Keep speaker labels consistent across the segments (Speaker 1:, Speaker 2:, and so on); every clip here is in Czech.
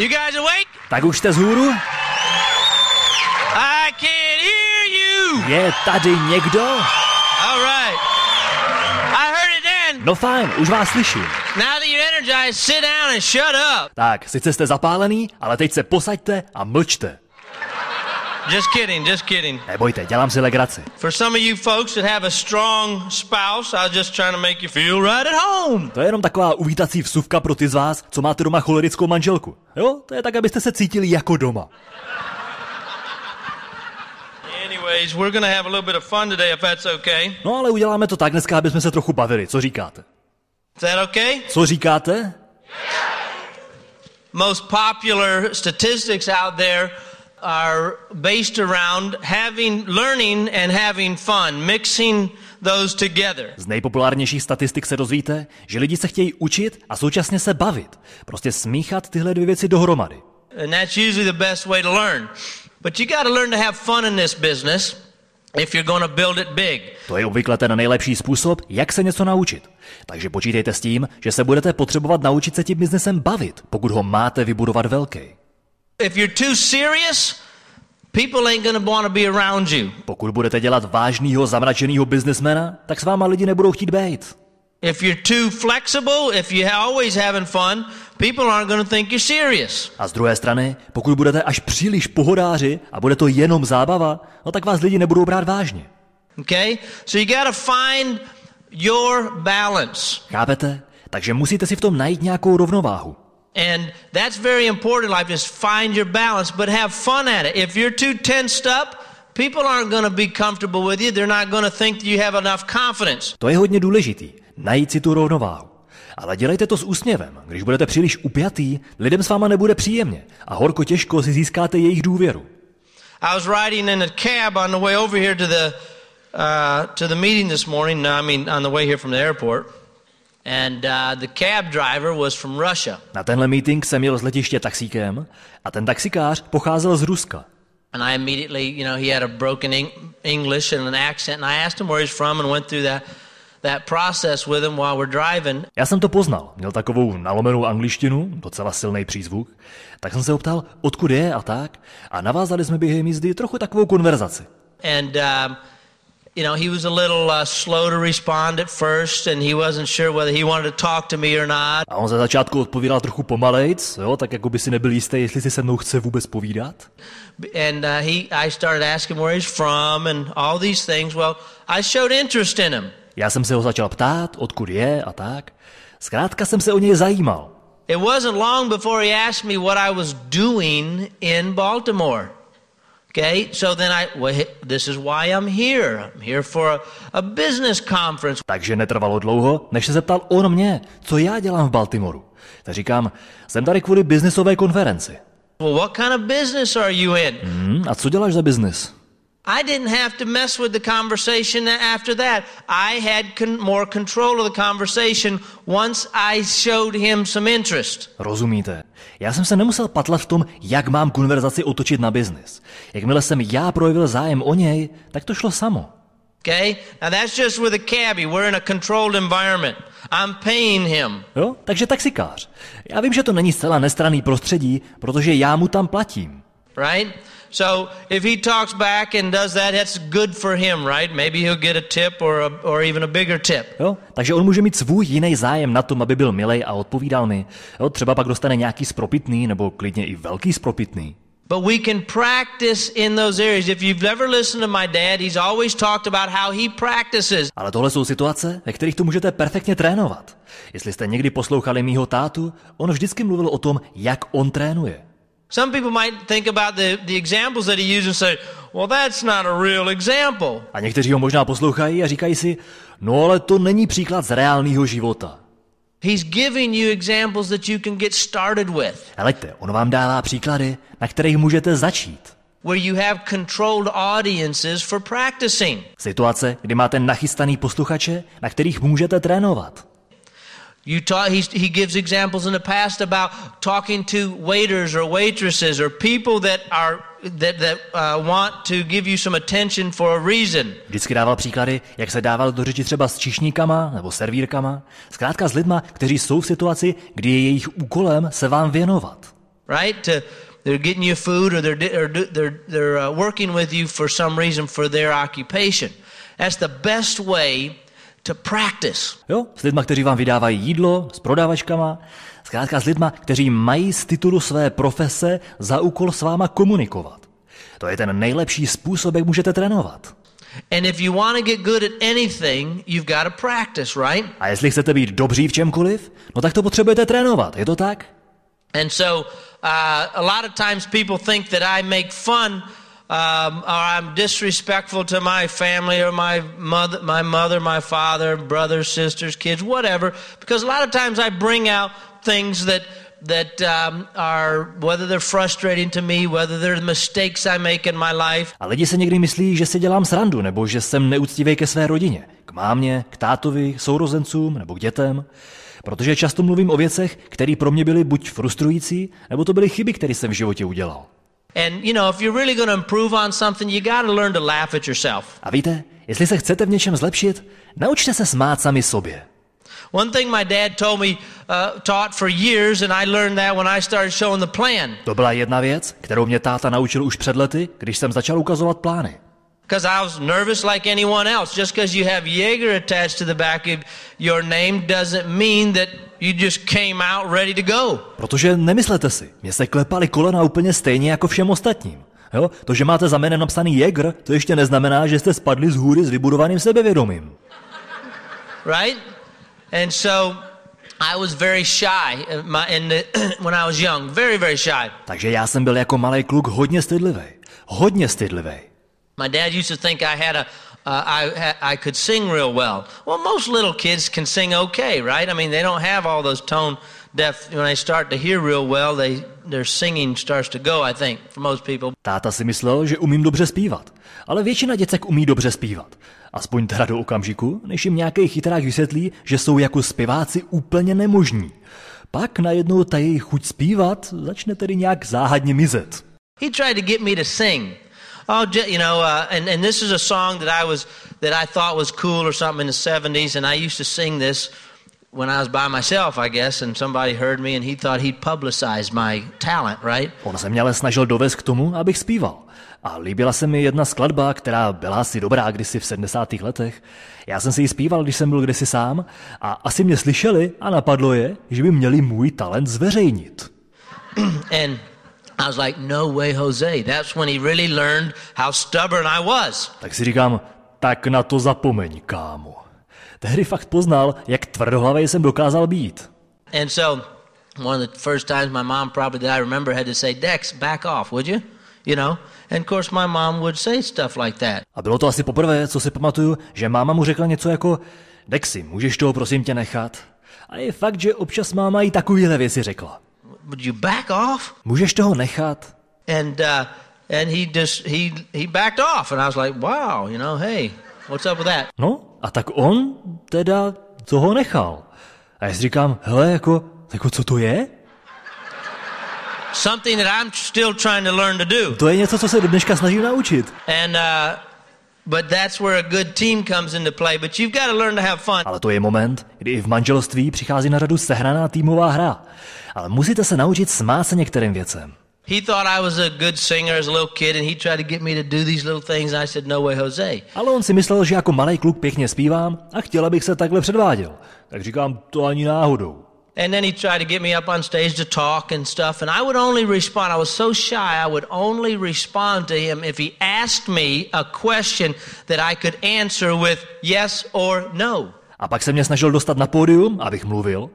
Speaker 1: You guys awake?
Speaker 2: Tak už jste z hůru?
Speaker 1: I can't hear
Speaker 2: you. Je tady někdo?
Speaker 1: All right. I heard it
Speaker 2: then. No fajn, už vás slyším.
Speaker 1: Now that you're energized, sit down and shut up.
Speaker 2: Tak, sice jste zapálený, ale teď se posaďte a mlčte.
Speaker 1: Just kidding, just kidding.
Speaker 2: Nebojte, dělám si legraci.
Speaker 1: For some of you folks that have a strong spouse, I was just trying to make
Speaker 2: you feel right at home. To je jenom taková uvítací vsuvka pro ty z vás, co máte doma cholerickou manželku. Jo, to je tak, abyste se cítili jako doma.
Speaker 1: Anyways, we're gonna have a little bit of fun today, if that's okay.
Speaker 2: No ale uděláme to tak dneska, aby jsme se trochu bavili. Co říkáte? Is that okay? Co říkáte? Yeah.
Speaker 1: Most popular statistics out there are based around having learning and having fun, mixing those together.
Speaker 2: Z nejpopulárnějších statistik se dozvíte, že lidi se chtějí učit a současně se bavit. Prostě smíchat tyhle dvě věci dohromady.
Speaker 1: And that's usually the best way to learn. But you got to learn to have fun in this business. If you're gonna build it big.
Speaker 2: To je obvykle ten nejlepší způsob, jak se něco naučit. Takže počítejte s tím, že se budete potřebovat naučit se tím biznesem bavit, pokud ho máte vybudovat velký. If you're too serious, people ain't gonna wanna be around you. Pokud budete dělat vážného zamračeného biznismena, tak s váma lidi nebudou chtít být.
Speaker 1: If you're too flexible, if you're always having fun, people aren't going to think you're
Speaker 2: serious. A z druhé strany, pokud budete až příliš pohodáři a bude to jenom zábava, no tak vás lidi nebudou brát vážně. Okay? So you gotta find your balance. Chápete? Takže musíte si v tom najít nějakou rovnováhu.
Speaker 1: And that's very important in life is find your balance, but have fun at it. If you're too tensed up, people aren't going to be comfortable with you. They're not going to think that you have enough confidence.
Speaker 2: To je hodně důležitý, najít si tu rovnováhu. Ale dělejte to s úsměvem. Když budete příliš upjatý, lidem s váma nebude příjemně a horko těžko si získáte jejich důvěru.
Speaker 1: I was riding in a cab on the way over here to the uh, to the meeting this morning. No, I mean on the way here from the airport. And uh, the cab driver was from Russia.
Speaker 2: Na tenhle meeting jsem jel z letiště taxíkem a ten taxikář pocházel z Ruska.
Speaker 1: And I immediately, you know, he had a broken English and an accent, and I asked him where he's from and went through that that process with him while we're driving.
Speaker 2: Já jsem to poznal. Měl takovou nalomenou angličtinu, docela silný přízvuk. Tak jsem se optal, odkud je a tak. A navázali jsme během jízdy trochu takovou konverzaci.
Speaker 1: And um, you know, he was a little uh, slow to respond at first and he wasn't sure whether he wanted to talk to me or
Speaker 2: not. A on za začátku odpovídal trochu pomalejc, jo, tak jako by si nebyl jistý, jestli si se mnou chce vůbec povídat.
Speaker 1: And uh, he, I started asking where he's from and all these things. Well, I showed interest in him.
Speaker 2: Já jsem se ho začal ptát, odkud je a tak. Zkrátka jsem se o něj zajímal.
Speaker 1: It wasn't long before he asked me what I was doing in Baltimore. Okay, so then I, well,
Speaker 2: this is why I'm here. I'm here for a, a business conference. Takže netrvalo dlouho, než se zeptal on mě, co já dělám v Baltimoru. Tak říkám, jsem tady kvůli biznisové konferenci. Well, what kind of business are you in? Mm, a co děláš za biznis? I
Speaker 1: didn't have to mess with the conversation after that. I had con- more control of the
Speaker 2: conversation once I showed him some interest. Rozumíte? Já jsem se nemusel patlat v tom, jak mám konverzaci otočit na biznis. Jakmile jsem já projevil zájem o něj, tak to šlo samo.
Speaker 1: Okay? Now that's just with a cabbie. We're in a controlled environment.
Speaker 2: I'm paying him. Jo, takže taxikář. Já vím, že to není zcela nestraný prostředí, protože já mu tam platím.
Speaker 1: Right? So if he talks back and does that, that's good for him, right? Maybe he'll get a tip or, a, or even a bigger tip.
Speaker 2: Jo, takže on může mít svůj jiný zájem na tom, aby byl milej a odpovídal mi. Jo, třeba pak dostane nějaký spropitný nebo klidně i velký spropitný.
Speaker 1: But we can practice in those areas. If you've ever listened to my dad, he's always talked about how he practices.
Speaker 2: Ale tohle jsou situace, ve kterých to můžete perfektně trénovat. Jestli jste někdy poslouchali mýho tátu, on vždycky mluvil o tom, jak on trénuje. Some people might
Speaker 1: think about the, the examples that he used and say, well, that's not a
Speaker 2: real example. A někteří ho možná poslouchají a říkají si, no ale to není příklad z reálného života.
Speaker 1: He's giving you examples that you can get started with.
Speaker 2: Helejte, on vám dává příklady, na kterých můžete začít.
Speaker 1: Where you have controlled audiences for practicing.
Speaker 2: Situace, kdy máte nachystaný posluchače, na kterých můžete trénovat.
Speaker 1: You talk, he he gives examples in the past about talking to waiters or waitresses or people that are that, that uh, want to give you some
Speaker 2: attention for a reason. Vždycky dával příklady, jak se dával do řeči třeba s číšníkama nebo servírkama. Zkrátka s lidma, kteří jsou v situaci, kdy je jejich úkolem se vám věnovat.
Speaker 1: Right? To, they're getting you food or they're, or they're, they're uh, working with you for some reason for their occupation. That's the best way to practice. Jo,
Speaker 2: s lidma, kteří vám vydávají jídlo, s prodavačkama, zkrátka s lidma, kteří mají z titulu své profese za úkol s váma komunikovat. To je ten nejlepší způsob, jak můžete trénovat.
Speaker 1: And if you want to get good at anything, you've got to practice, right?
Speaker 2: A jestli chcete být dobří v čemkoliv, no tak to potřebujete trénovat, je to tak?
Speaker 1: And so uh, a lot of times people think that I make fun um, or I'm disrespectful to my family or my mother, my mother, my father, brothers, sisters, kids, whatever. Because a lot of times I bring out things that that um, are whether they're frustrating to me, whether they're the mistakes I make in my life.
Speaker 2: A lidi se někdy myslí, že si dělám srandu nebo že jsem neúctivý ke své rodině, k mámě, k tátovi, sourozencům nebo k dětem. Protože často mluvím o věcech, které pro mě byly buď frustrující, nebo to byly chyby, které jsem v životě udělal.
Speaker 1: And you know, if you're really going to improve on something, you got to learn to laugh
Speaker 2: at yourself. A víte, jestli se chcete v něčem zlepšit, naučte se smát sami sobě.
Speaker 1: One thing my dad told me uh, taught for years and I learned that when I started showing the plan.
Speaker 2: To byla jedna věc, kterou mě táta naučil už před lety, když jsem začal ukazovat plány
Speaker 1: because I was nervous like anyone else. Just because you have Jaeger attached to the back of your name doesn't mean that you just came out ready to go.
Speaker 2: Protože nemyslete si, mě se klepaly kolena úplně stejně jako všem ostatním. Jo? To, že máte za jménem napsaný Jäger, to ještě neznamená, že jste spadli z hůry s vybudovaným sebevědomím.
Speaker 1: Right? And so I was very shy uh, in the, when I was young. Very, very
Speaker 2: shy. Takže já jsem byl jako malý kluk hodně stydlivý. Hodně stydlivý.
Speaker 1: My dad used to think I had a uh, I, I could sing real well. Well, most little kids can sing okay, right? I mean, they don't have all those tone deaf. When they start to hear real well, they, their
Speaker 2: singing starts to
Speaker 1: go, I think,
Speaker 2: for most people. Táta si myslel, že umím dobře zpívat. Ale většina děcek umí dobře zpívat. Aspoň teda do okamžiku, než jim nějaký chytrák vysvětlí, že jsou jako zpěváci úplně nemožní. Pak najednou ta jejich chuť zpívat začne tedy nějak záhadně mizet.
Speaker 1: He tried to get me to sing oh, you know, uh, and, and this is a song that I was, that I thought was cool or something in the 70s, and I used to sing this when I was by myself, I guess, and somebody heard me and he thought he'd publicize my talent,
Speaker 2: right? On se mě ale snažil dovést k tomu, abych zpíval. A líbila se mi jedna skladba, která byla asi dobrá kdysi v 70. letech. Já jsem si ji zpíval, když jsem byl kdysi sám a asi mě slyšeli a napadlo je, že by měli můj talent zveřejnit.
Speaker 1: and i was like, no way, Jose. That's when he really learned how stubborn I was.
Speaker 2: Tak si říkám, tak na to zapomeň, kámo. Tehdy fakt poznal, jak tvrdohlavý jsem dokázal být.
Speaker 1: And so, one of the first times my mom probably that I remember had to say, Dex, back off, would you? You know? And of course my mom would say stuff like that.
Speaker 2: A bylo to asi poprvé, co si pamatuju, že máma mu řekla něco jako, Dexi, můžeš toho prosím tě nechat? A je fakt, že občas máma i takovýhle věci řekla. Would you back off? Můžeš toho nechat? And uh, and he just he he backed off and I was like,
Speaker 1: wow, you know, hey, what's up with that?
Speaker 2: No, a tak on teda toho nechal. A já si říkám, hele, jako, jako co to je?
Speaker 1: Something that I'm still trying to learn to do.
Speaker 2: To je něco, co se do dneška snažím naučit. And uh, but that's where a good team comes into play, but you've got to learn to have fun. Ale to je moment, kdy v manželství přichází na řadu sehraná týmová hra ale musíte se naučit smát se některým věcem.
Speaker 1: He thought I was a good singer as a little kid and he tried to get me to do these little things and I said no way Jose.
Speaker 2: Ale on si myslel, že jako malý kluk pěkně zpívám a chtěl, abych se takhle předváděl. Tak říkám, to ani náhodou.
Speaker 1: And then he tried to get me up on stage to talk and stuff and I would only respond I was so shy I would only respond to him if he asked me a question that I could answer with
Speaker 2: yes or no. A pak se mě snažil dostat na pódium, abych mluvil.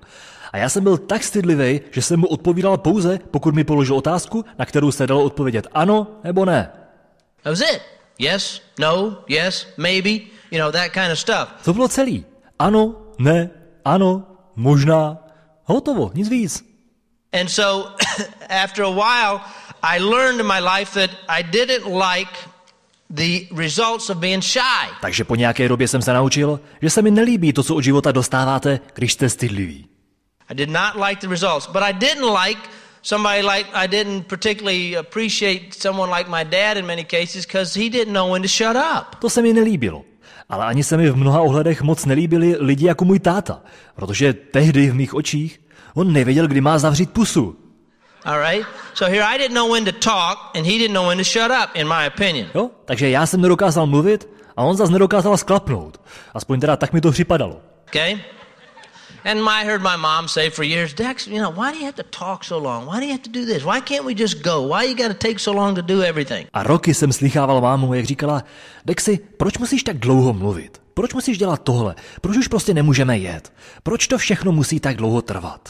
Speaker 2: A já jsem byl tak stydlivý, že jsem mu odpovídal pouze, pokud mi položil otázku, na kterou se dalo odpovědět ano nebo ne.
Speaker 1: That was it. Yes, no, yes, maybe, you know, that kind of stuff.
Speaker 2: To bylo celý. Ano, ne, ano, možná. Hotovo, nic víc.
Speaker 1: And so, after a while, I learned in my life that I didn't like the results of being shy.
Speaker 2: Takže po nějaké době jsem se naučil, že se mi nelíbí to, co od života dostáváte, když jste stydliví.
Speaker 1: I did not like the results, but I didn't like somebody like I didn't particularly appreciate someone like my dad in many cases because he didn't know when to shut
Speaker 2: up. To se mi nelíbilo. Ale ani se mi v mnoha ohledech moc nelíbili lidi jako můj táta, protože tehdy v mých očích on nevěděl, kdy má zavřít pusu.
Speaker 1: All right? So here I didn't know when to talk and he didn't know when to shut up in my opinion. Jo,
Speaker 2: takže já jsem nedokázal mluvit a on zase nedokázal sklapnout. Aspoň teda tak mi to připadalo.
Speaker 1: Okay? And I heard my mom say for years, Dex, you know, why do you have to talk so long? Why do you have to do this? Why can't we just go? Why you got to take so long to do everything?
Speaker 2: A roky jsem slychával mámu, jak říkala, Dexi, proč musíš tak dlouho mluvit? Proč musíš dělat tohle? Proč už prostě nemůžeme jet? Proč to všechno musí tak dlouho trvat?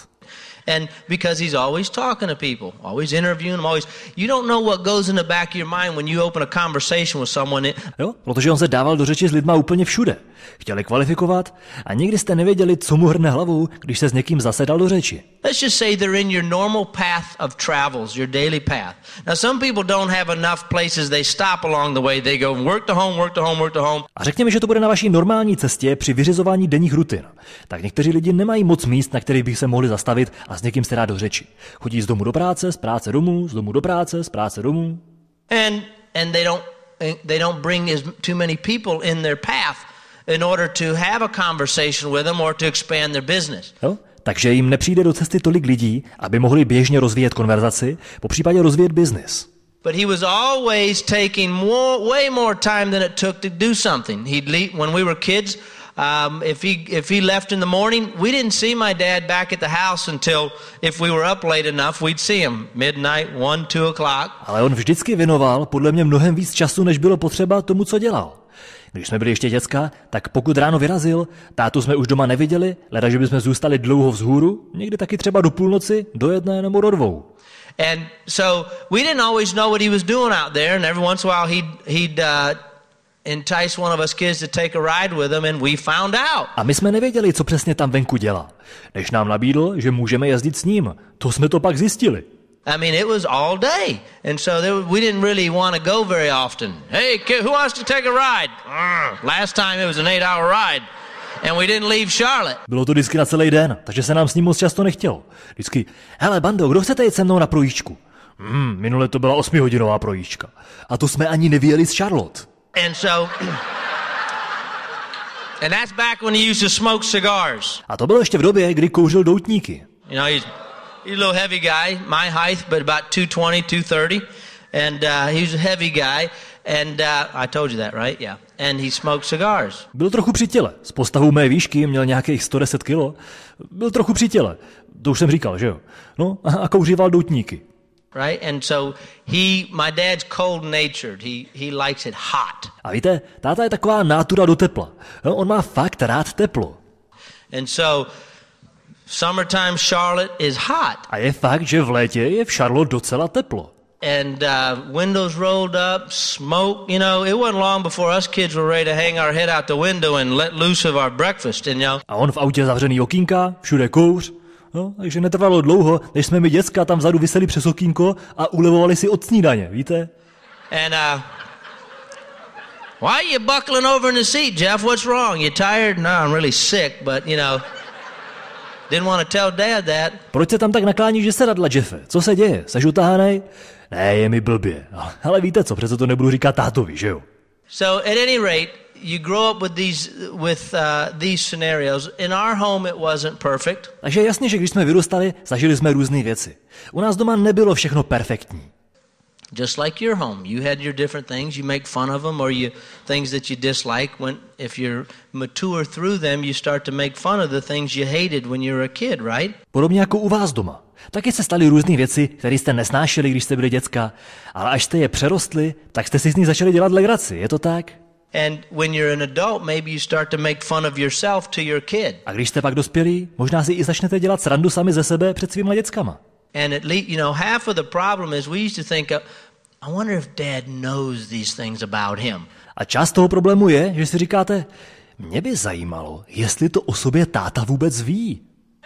Speaker 1: And because he's always talking to people, always interviewing them, always. You don't know what goes in the back of your mind when you open a conversation with someone. Jo,
Speaker 2: protože on se dával do řeči s lidma úplně všude. Chtěli kvalifikovat a nikdy jste nevěděli, co mu hrne hlavou, když se s někým zasedal do řeči.
Speaker 1: Let's just say they're in your normal path of travels, your daily path. Now some people don't have enough places they stop along the way. They go work to home, work to home, work to home.
Speaker 2: A řekněme, že to bude na vaší normální cestě při vyřizování denních rutin. Tak někteří lidi nemají moc míst, na kterých bych se mohli zastavit a s někým se dá do řeči. Chodí z domu do práce, z práce domů, z domu do práce, z práce domů.
Speaker 1: And, and they don't, they don't bring as too many people in their path in order to have a conversation with them or to expand their business.
Speaker 2: Jo? Takže jim nepřijde do cesty tolik lidí, aby mohli běžně rozvíjet konverzaci, po případě rozvíjet biznis.
Speaker 1: But he was always taking more, way more time than it took to do something. He'd leave, when we were kids, Um, if he if he left in the morning, we didn't see my dad back at the house until if we were up late enough, we'd see him midnight, one, two o'clock.
Speaker 2: Ale on vždycky věnoval podle mě mnohem víc času, než bylo potřeba tomu, co dělal. Když jsme byli ještě děcka, tak pokud ráno vyrazil, tátu jsme už doma neviděli, leda, že bychom zůstali dlouho vzhůru, někdy taky třeba do půlnoci, do jedné nebo do dvou. And
Speaker 1: so we didn't always know what he was doing out there, and every once in a while he'd, he'd uh, entice one of us kids to take a ride with him and we found out.
Speaker 2: A my jsme nevěděli, co přesně tam venku dělá. Než nám nabídl, že můžeme jezdit s ním, to jsme to pak zjistili.
Speaker 1: I mean, it was all day, and so there, we didn't really want to go very often. Hey, kid, who wants to take a ride? Mm. Last time it was an eight-hour ride. And we didn't leave Charlotte.
Speaker 2: Bylo to vždycky na celý den, takže se nám s ním moc často nechtělo. Vždycky, hele bando, kdo chcete jít se mnou na projížďku? Hmm, minule to byla osmihodinová projížďka. A to jsme ani nevyjeli z Charlotte.
Speaker 1: And so... And that's back when he used to smoke cigars.
Speaker 2: A to bylo ještě v době, kdy kouřil doutníky.
Speaker 1: You know, he's, he's a little heavy guy, my height, but about 220, 230. And uh, he was a heavy guy. And uh, I told you that, right? Yeah. And he smoked cigars.
Speaker 2: Byl trochu při těle. S postavou mé výšky měl nějakých 110 kilo. Byl trochu při těle. To už jsem říkal, že jo? No a kouříval doutníky. A víte, táta je taková natura do tepla. on má fakt rád teplo.
Speaker 1: And so, summertime Charlotte is hot.
Speaker 2: A je fakt, že v létě je v Charlotte docela teplo.
Speaker 1: And uh, windows rolled up, smoke. You know, it wasn't long before us kids were ready to hang our head out the window and let loose of our breakfast. didn't you
Speaker 2: A on v autě zavřený okýnka, všude kouř. No, takže netrvalo dlouho, než jsme mi děcka tam vzadu vyseli přes okýnko a ulevovali si od snídaně, víte? And, uh, why are
Speaker 1: you buckling over in the seat, Jeff? What's wrong? You tired? No, I'm really sick, but, you know,
Speaker 2: didn't want to tell Dad that. Proč se tam tak nakláníš, že se radla, Jeffe? Co se děje? Seš utahanej? Ne, je mi blbě. Ale víte co, přece to nebudu říkat tátovi, že jo?
Speaker 1: So, at any rate, you grow up with these with uh, these scenarios. In our home it
Speaker 2: wasn't perfect. Takže je jasně, že když jsme vyrůstali, zažili jsme různé věci. U nás doma nebylo všechno perfektní.
Speaker 1: Just like your home, you had your different things. You make fun of them, or you things that you dislike. When if you're mature through them, you start to make fun of the things you
Speaker 2: hated when you were a kid, right? Podobně jako u vás doma. Taky se staly různé věci, které jste nesnášeli, když jste byli děcka, ale až jste je přerostli, tak jste si z ní začali dělat legraci, je to tak? And when you're an adult, maybe you start to make fun of yourself to your kid. A když jste pak dospělí, možná si i začnete dělat srandu sami ze sebe před svýma dětskama.
Speaker 1: And at least, you know, half of the problem is we used to think, of, uh, I wonder if dad knows these things about him.
Speaker 2: A část toho problému je, že si říkáte, mě by zajímalo, jestli to o sobě táta vůbec ví.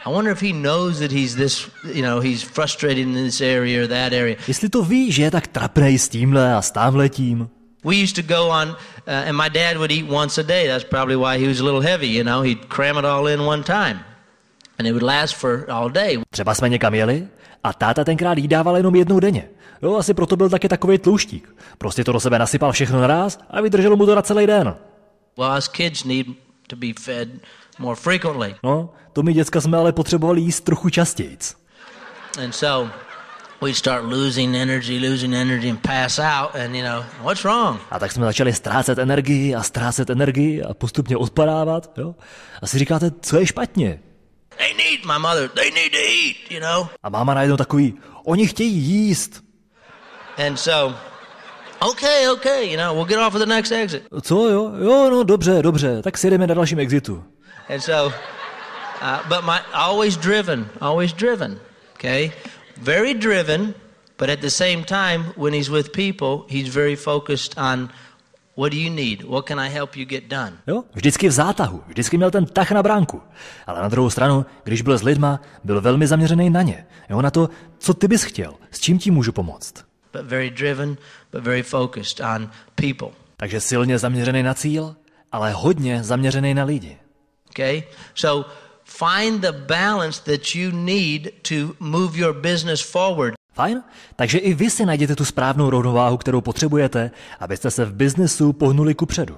Speaker 2: I wonder if
Speaker 1: he knows that he's this, you know, he's frustrated in this area or that area.
Speaker 2: Jestli to ví, že je tak trapnej s tímhle a s tím.
Speaker 1: We used to go on, uh, and my dad would eat once a day. That's probably why he was a little heavy, you know. He'd cram it all in one time.
Speaker 2: And it would last for all day. Třeba jsme někam jeli a táta tenkrát jídával jenom jednou denně. No, asi proto byl taky takový tlouštík. Prostě to do sebe nasypal všechno naraz a vydrželo mu to na celý den.
Speaker 1: Well, us kids need to be fed more frequently.
Speaker 2: No, to my děcka jsme ale potřebovali jíst trochu častěji.
Speaker 1: And so, we'd start losing energy, losing energy and pass out and you know, what's wrong?
Speaker 2: A tak jsme začali ztrácet energii a ztrácet energii a postupně odpadávat, jo? A si říkáte, co je špatně?
Speaker 1: They need my mother, they need to eat, you know?
Speaker 2: A máma najednou takový, oni chtějí jíst.
Speaker 1: And so, okay, okay, you know, we'll get off of the next exit.
Speaker 2: Co, jo, jo, no dobře, dobře, tak si jdeme na dalším exitu.
Speaker 1: And so, uh, but my, always driven, always driven, okay? very driven, but at the same time, when he's with people, he's very focused on What do you need? What can I help you get done?
Speaker 2: Jo, vždycky v zátahu, vždycky měl ten tah na bránku. Ale na druhou stranu, když byl s lidma, byl velmi zaměřený na ně. Jo, na to, co ty bys chtěl, s čím ti můžu pomoct. But very driven, but very focused on people. Takže silně zaměřený na cíl, ale hodně zaměřený na lidi. Okay? So Find
Speaker 1: the balance that you need to move your business forward. Fajn?
Speaker 2: Takže i vy si najděte tu správnou rovnováhu, kterou potřebujete, abyste se v biznesu pohnuli ku předu.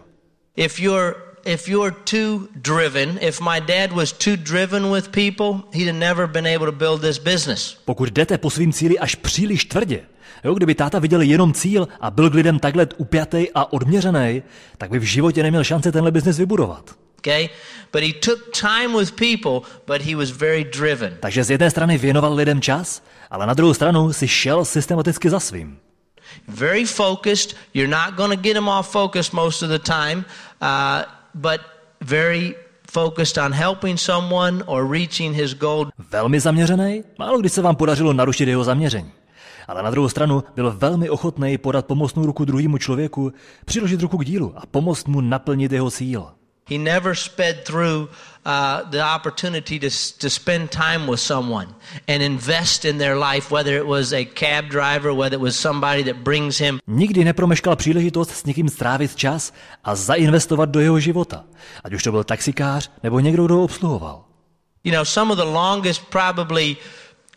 Speaker 1: If you're if you're too driven, if my dad was too driven
Speaker 2: with people, he'd have never been able to build this business. Pokud jdete po svým cíli až příliš tvrdě, jo, kdyby táta viděl jenom cíl a byl k lidem takhle upjatý a odměřený, tak by v životě neměl šance tenhle biznes vybudovat.
Speaker 1: Okay? But he took time with people, but he was very driven.
Speaker 2: Takže z jedné strany věnoval lidem čas, ale na druhou stranu si šel systematicky za svým.
Speaker 1: Very focused. You're not going to get them off focus most of the time, uh, but very focused on helping someone or
Speaker 2: reaching his goal. Velmi zaměřený? Málo kdy se vám podařilo narušit jeho zaměření. Ale na druhou stranu byl velmi ochotný podat pomocnou ruku druhému člověku, přiložit ruku k dílu a pomoct mu naplnit jeho cíl.
Speaker 1: He never sped through uh, the opportunity to, to spend time with someone and invest in their life, whether it was a cab driver,
Speaker 2: whether it was somebody that brings him. Nikdy nepromeškal příležitost s někým strávit čas a zainvestovat do jeho života, ať už to byl taxikář nebo někdo, kdo ho obsluhoval.
Speaker 1: You know, some of the longest probably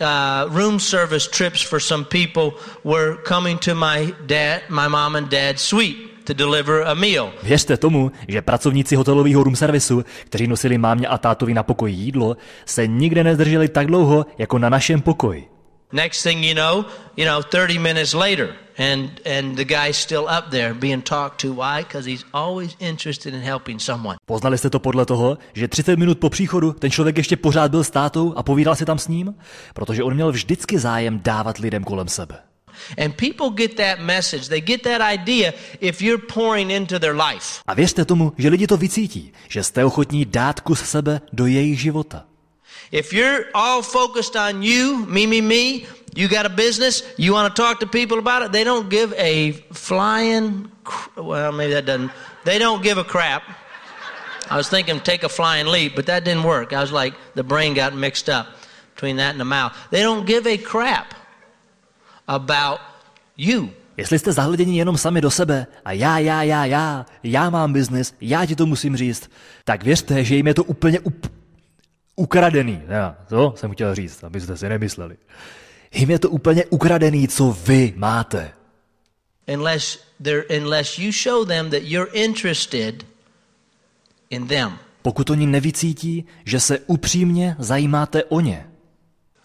Speaker 1: uh, room service trips for some people were coming to my dad, my mom and dad's suite. to deliver a meal.
Speaker 2: Věřte tomu, že pracovníci hotelového room servisu, kteří nosili mámě a tátovi na pokoj jídlo, se nikde nezdrželi tak dlouho jako na našem pokoji.
Speaker 1: Next thing you know, you know, 30 minutes later, and and the guy's still up there being talked to. Why? Because he's always interested in helping someone.
Speaker 2: Poznali jste to podle toho, že 30 minut po příchodu ten člověk ještě pořád byl s tátou a povídal si tam s ním, protože on měl vždycky zájem dávat lidem kolem sebe. And people get that message, they get that idea if you're pouring into their life. A věřte tomu, že lidi to vycítí, že jste ochotní dát kus sebe do jejich života.
Speaker 1: If you're all focused on you, me, me, me, you got a business, you want to talk to people about it, they don't give a flying, well, maybe that doesn't, they don't give a crap. I was thinking take a flying leap, but that didn't work. I was like, the brain got mixed up between that and the mouth. They don't give a crap. about
Speaker 2: you. Jestli jste zahleděni jenom sami do sebe a já, já, já, já, já mám biznis, já ti to musím říct, tak věřte, že jim je to úplně up- ukradený. Já, to jsem chtěl říct, abyste si nemysleli. Jim je to úplně ukradený, co vy máte.
Speaker 1: Unless, unless you show them that you're interested in them.
Speaker 2: Pokud oni nevycítí, že se upřímně zajímáte o ně.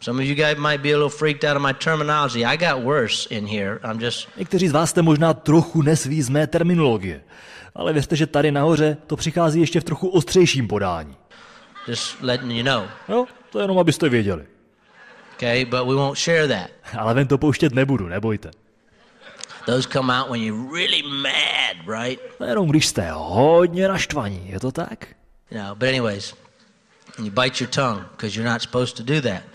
Speaker 1: Some of you guys might be a little freaked out of my terminology. I got worse
Speaker 2: in here. I'm just... Někteří z vás jste možná trochu nesví z mé terminologie, ale věřte, že tady nahoře to přichází ještě v trochu ostřejším podání.
Speaker 1: Just letting you know. Jo,
Speaker 2: no, to jenom, abyste věděli. Okay, but we won't share that. Ale ven to pouštět nebudu, nebojte. Those come out when you're really mad, right? To jenom když jste hodně naštvaní, je to tak?
Speaker 1: No, but anyways,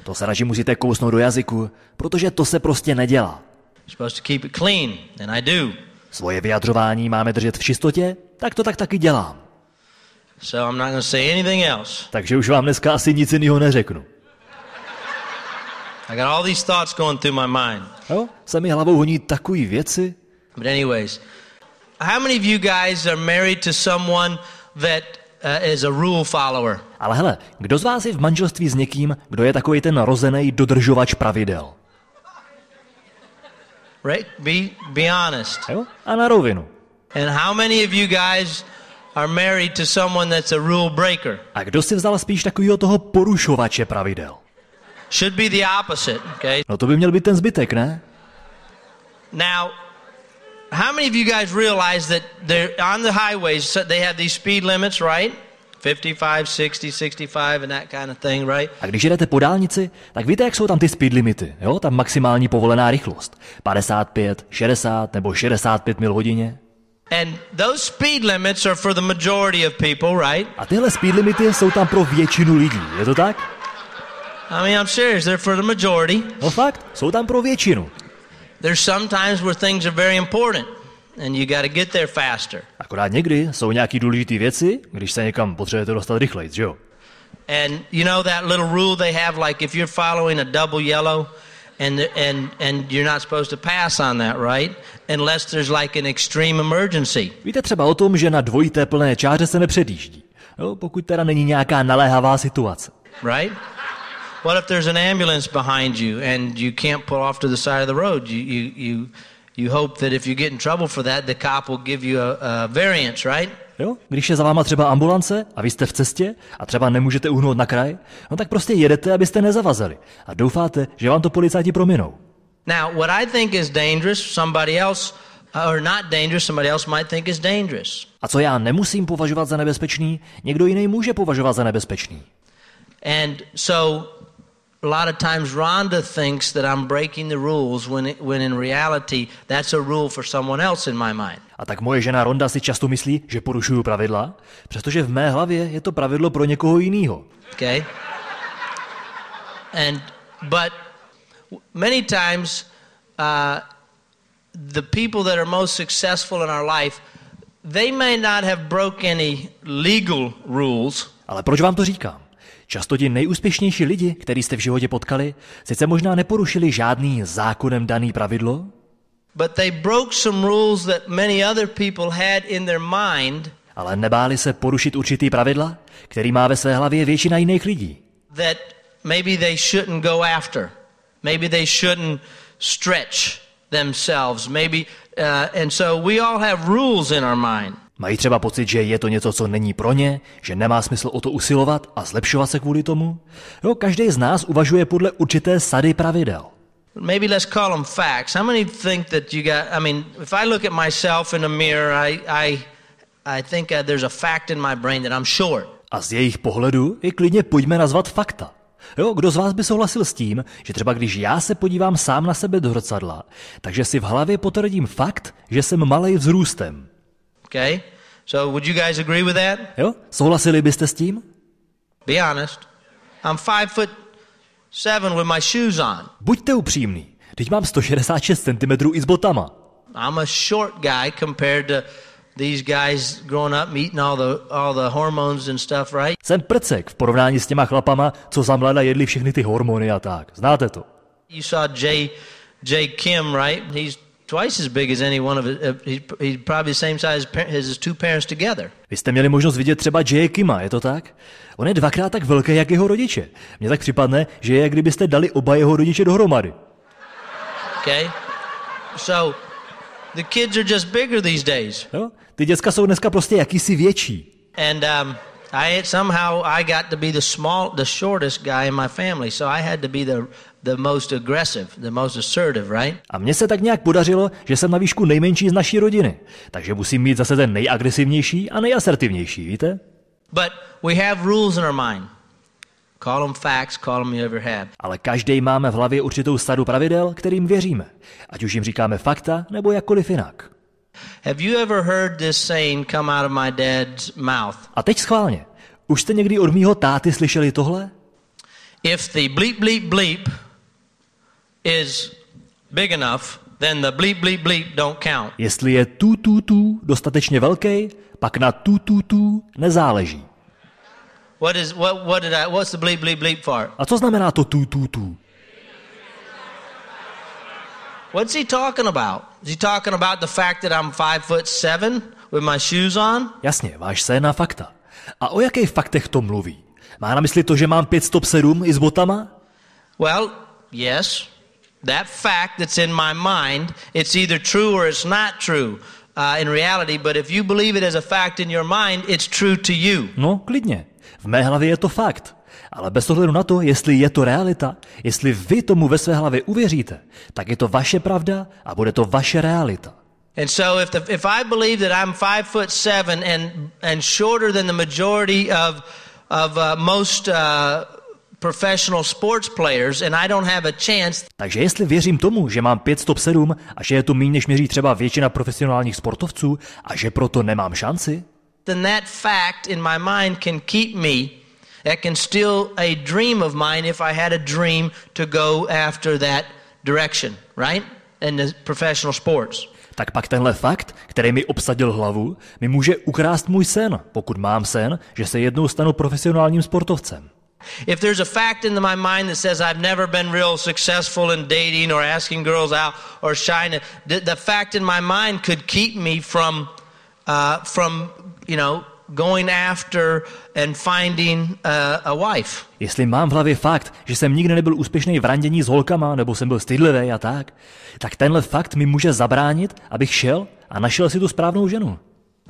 Speaker 2: to se radši musíte kousnout do jazyku, protože to se prostě nedělá. Svoje vyjadřování máme držet v čistotě, tak to tak taky dělám.
Speaker 1: So I'm not going to say anything else.
Speaker 2: Takže už vám dneska asi nic jiného neřeknu.
Speaker 1: I got all these thoughts going through my mind. Jo, se
Speaker 2: mi hlavou honí takový věci.
Speaker 1: But anyways, how many of you guys are married to someone that Uh, is a rule follower.
Speaker 2: Ale hele, kdo z vás je v manželství s někým, kdo je takový ten rozený dodržovač pravidel?
Speaker 1: Right? Be, be honest. Jo? A na rovinu. And how many of you guys are married to someone that's a rule breaker?
Speaker 2: A kdo si vzal spíš takového toho porušovače pravidel?
Speaker 1: Should be the opposite, okay?
Speaker 2: No to by měl být ten zbytek, ne?
Speaker 1: Now, how many of you guys realize that they're on the highways so they have these speed limits, right? 55, 60, 65 and that kind of thing,
Speaker 2: right? A když jedete po dálnici, tak víte, jak jsou tam ty speed limity, jo? Tam maximální povolená rychlost. 55, 60 nebo 65 mil hodině.
Speaker 1: And those speed limits
Speaker 2: are for the majority of people, right? A tyhle speed limity jsou tam pro většinu lidí, je to tak? I mean, I'm serious, they're for the majority. No fakt, jsou tam pro většinu.
Speaker 1: There's sometimes where things are very important. And you got to get there faster.
Speaker 2: Akorát někdy jsou nějaké důležité věci, když se někam potřebujete dostat rychleji, že jo?
Speaker 1: And you know that little rule they have, like if you're following a double yellow, and and and you're not supposed to pass on that, right? Unless there's like an extreme emergency.
Speaker 2: Víte třeba o tom, že na dvojité plné čáře se nepředjíždí, jo, pokud teda není nějaká naléhavá situace.
Speaker 1: Right? What if there's an ambulance behind you and you can't pull off to the side of the road? You, you, you, you hope that if you get in trouble for that, the cop will give you a, a variance, right?
Speaker 2: Jo? Když je za váma třeba ambulance a vy jste v cestě a třeba nemůžete uhnout na kraj, no tak prostě jedete, abyste nezavazili a doufáte, že vám to policajti prominou.
Speaker 1: Now, what I think is dangerous, somebody else uh, or not dangerous, somebody else might think is dangerous.
Speaker 2: A co já nemusím považovat za nebezpečný, někdo jiný může považovat za nebezpečný.
Speaker 1: And so a lot of times Rhonda thinks that I'm breaking the rules when, it, when in reality that's a rule for someone else in my mind.
Speaker 2: A tak moje žena Ronda si často myslí, že porušuju pravidla, přestože v mé hlavě je to pravidlo pro někoho jiného. Okay.
Speaker 1: And but many times uh, the people that are most successful in our life, they may not have
Speaker 2: broke any legal rules. Ale proč vám to říkám? Často ti nejúspěšnější lidi, který jste v životě potkali, sice možná neporušili žádný zákonem daný pravidlo, ale nebáli se porušit určitý pravidla, který má ve své hlavě většina jiných lidí.
Speaker 1: That maybe they shouldn't go after. Maybe they shouldn't stretch themselves. Maybe, uh, and so we all have rules in our mind.
Speaker 2: Mají třeba pocit, že je to něco, co není pro ně, že nemá smysl o to usilovat a zlepšovat se kvůli tomu? Jo, každý z nás uvažuje podle určité sady pravidel.
Speaker 1: Maybe let's call them facts. How many think that you got, I mean, if I look at myself in the mirror, I, I, I
Speaker 2: think uh, there's a fact in my brain that I'm short. A z jejich pohledu je klidně pojďme nazvat fakta. Jo, kdo z vás by souhlasil s tím, že třeba když já se podívám sám na sebe do zrcadla, takže si v hlavě potvrdím fakt, že jsem malej vzrůstem.
Speaker 1: Okay? So would you guys agree with that?
Speaker 2: Jo? Souhlasili byste s tím?
Speaker 1: Be honest. I'm five foot seven with my shoes on.
Speaker 2: Buďte upřímní, Teď mám 166 cm i s botama.
Speaker 1: I'm a short guy compared to these guys growing up eating all the, all the hormones and stuff, right?
Speaker 2: Jsem prcek v porovnání s těma chlapama, co za mladá jedli všechny ty hormony a tak. Znáte to.
Speaker 1: You saw Jay, Jay Kim, right? He's twice as big as any one of his, uh, probably the same size as his two parents together.
Speaker 2: Vy jste měli možnost vidět třeba Jay Kima, je to tak? On je dvakrát tak velký, jak jeho rodiče. Mně tak připadne, že je, jak kdybyste dali oba jeho rodiče dohromady.
Speaker 1: Okay. So, the kids are just bigger these days. No,
Speaker 2: Ty děcka jsou dneska prostě jakýsi větší.
Speaker 1: And um, I somehow I got to be the small, the shortest guy
Speaker 2: in my family, so I had to be the the most aggressive, the most assertive, right? A mně se tak nějak podařilo, že jsem na výšku nejmenší z naší rodiny, takže musím mít zase ten nejagresivnější a nejasertivnější, víte?
Speaker 1: But we have rules in our mind. Call them facts,
Speaker 2: call them you ever have. Ale každý máme v hlavě určitou sadu pravidel, kterým věříme, ať už jim říkáme fakta nebo jakkoliv jinak.
Speaker 1: Have you ever heard this saying come out of my dad's mouth?
Speaker 2: A teď schválně. Už jste někdy od mýho táty slyšeli tohle?
Speaker 1: If the bleep bleep bleep is big enough, then the bleep bleep bleep don't count.
Speaker 2: Jestli je tu tu tu dostatečně velký, pak na tu tu tu nezáleží.
Speaker 1: What is what what did I what's the bleep bleep bleep for?
Speaker 2: A co znamená to tu tu tu? What's he
Speaker 1: talking about? Is he talking about the fact that I'm five foot seven with my shoes on?
Speaker 2: Jasně, váš na fakta. A o jakých faktech to mluví? Má na mysli to, že mám pět stop sedm i s botama?
Speaker 1: Well, yes. that fact that's in my mind, it's either true or it's not true. Uh, in reality, but if you believe it as a fact in your mind, it's true to you.
Speaker 2: No, klidně. V mé hlavě je to fakt. Ale bez ohledu na to, jestli je to realita, jestli vy tomu ve své hlavě uvěříte, tak je to vaše pravda a bude to vaše realita.
Speaker 1: And so if, the, if I believe that I'm five foot seven and, and shorter than the majority of, of uh, most uh,
Speaker 2: professional sports players and I don't have a chance. Takže jestli věřím tomu, že mám 5 top 7 a že je to méně než měří třeba většina profesionálních sportovců a že proto nemám šanci,
Speaker 1: then that fact in my mind can keep me that can still a dream of mine if I had a dream to go after that direction, right? In the
Speaker 2: professional sports. Tak pak tenhle fakt, který mi obsadil hlavu, mi může ukrást můj sen, pokud mám sen, že se jednou stanu profesionálním sportovcem.
Speaker 1: If there's a fact in my mind that says I've never been real successful in dating or asking girls out or shining, the the fact in my mind could keep me from, uh, from you
Speaker 2: know, going after and finding a, uh, a wife. Jestli mám v hlavě fakt, že jsem nikdy nebyl úspěšný v randění s holkama, nebo jsem byl stydlivý a tak, tak tenhle fakt mi může zabránit, abych šel a našel si tu správnou ženu.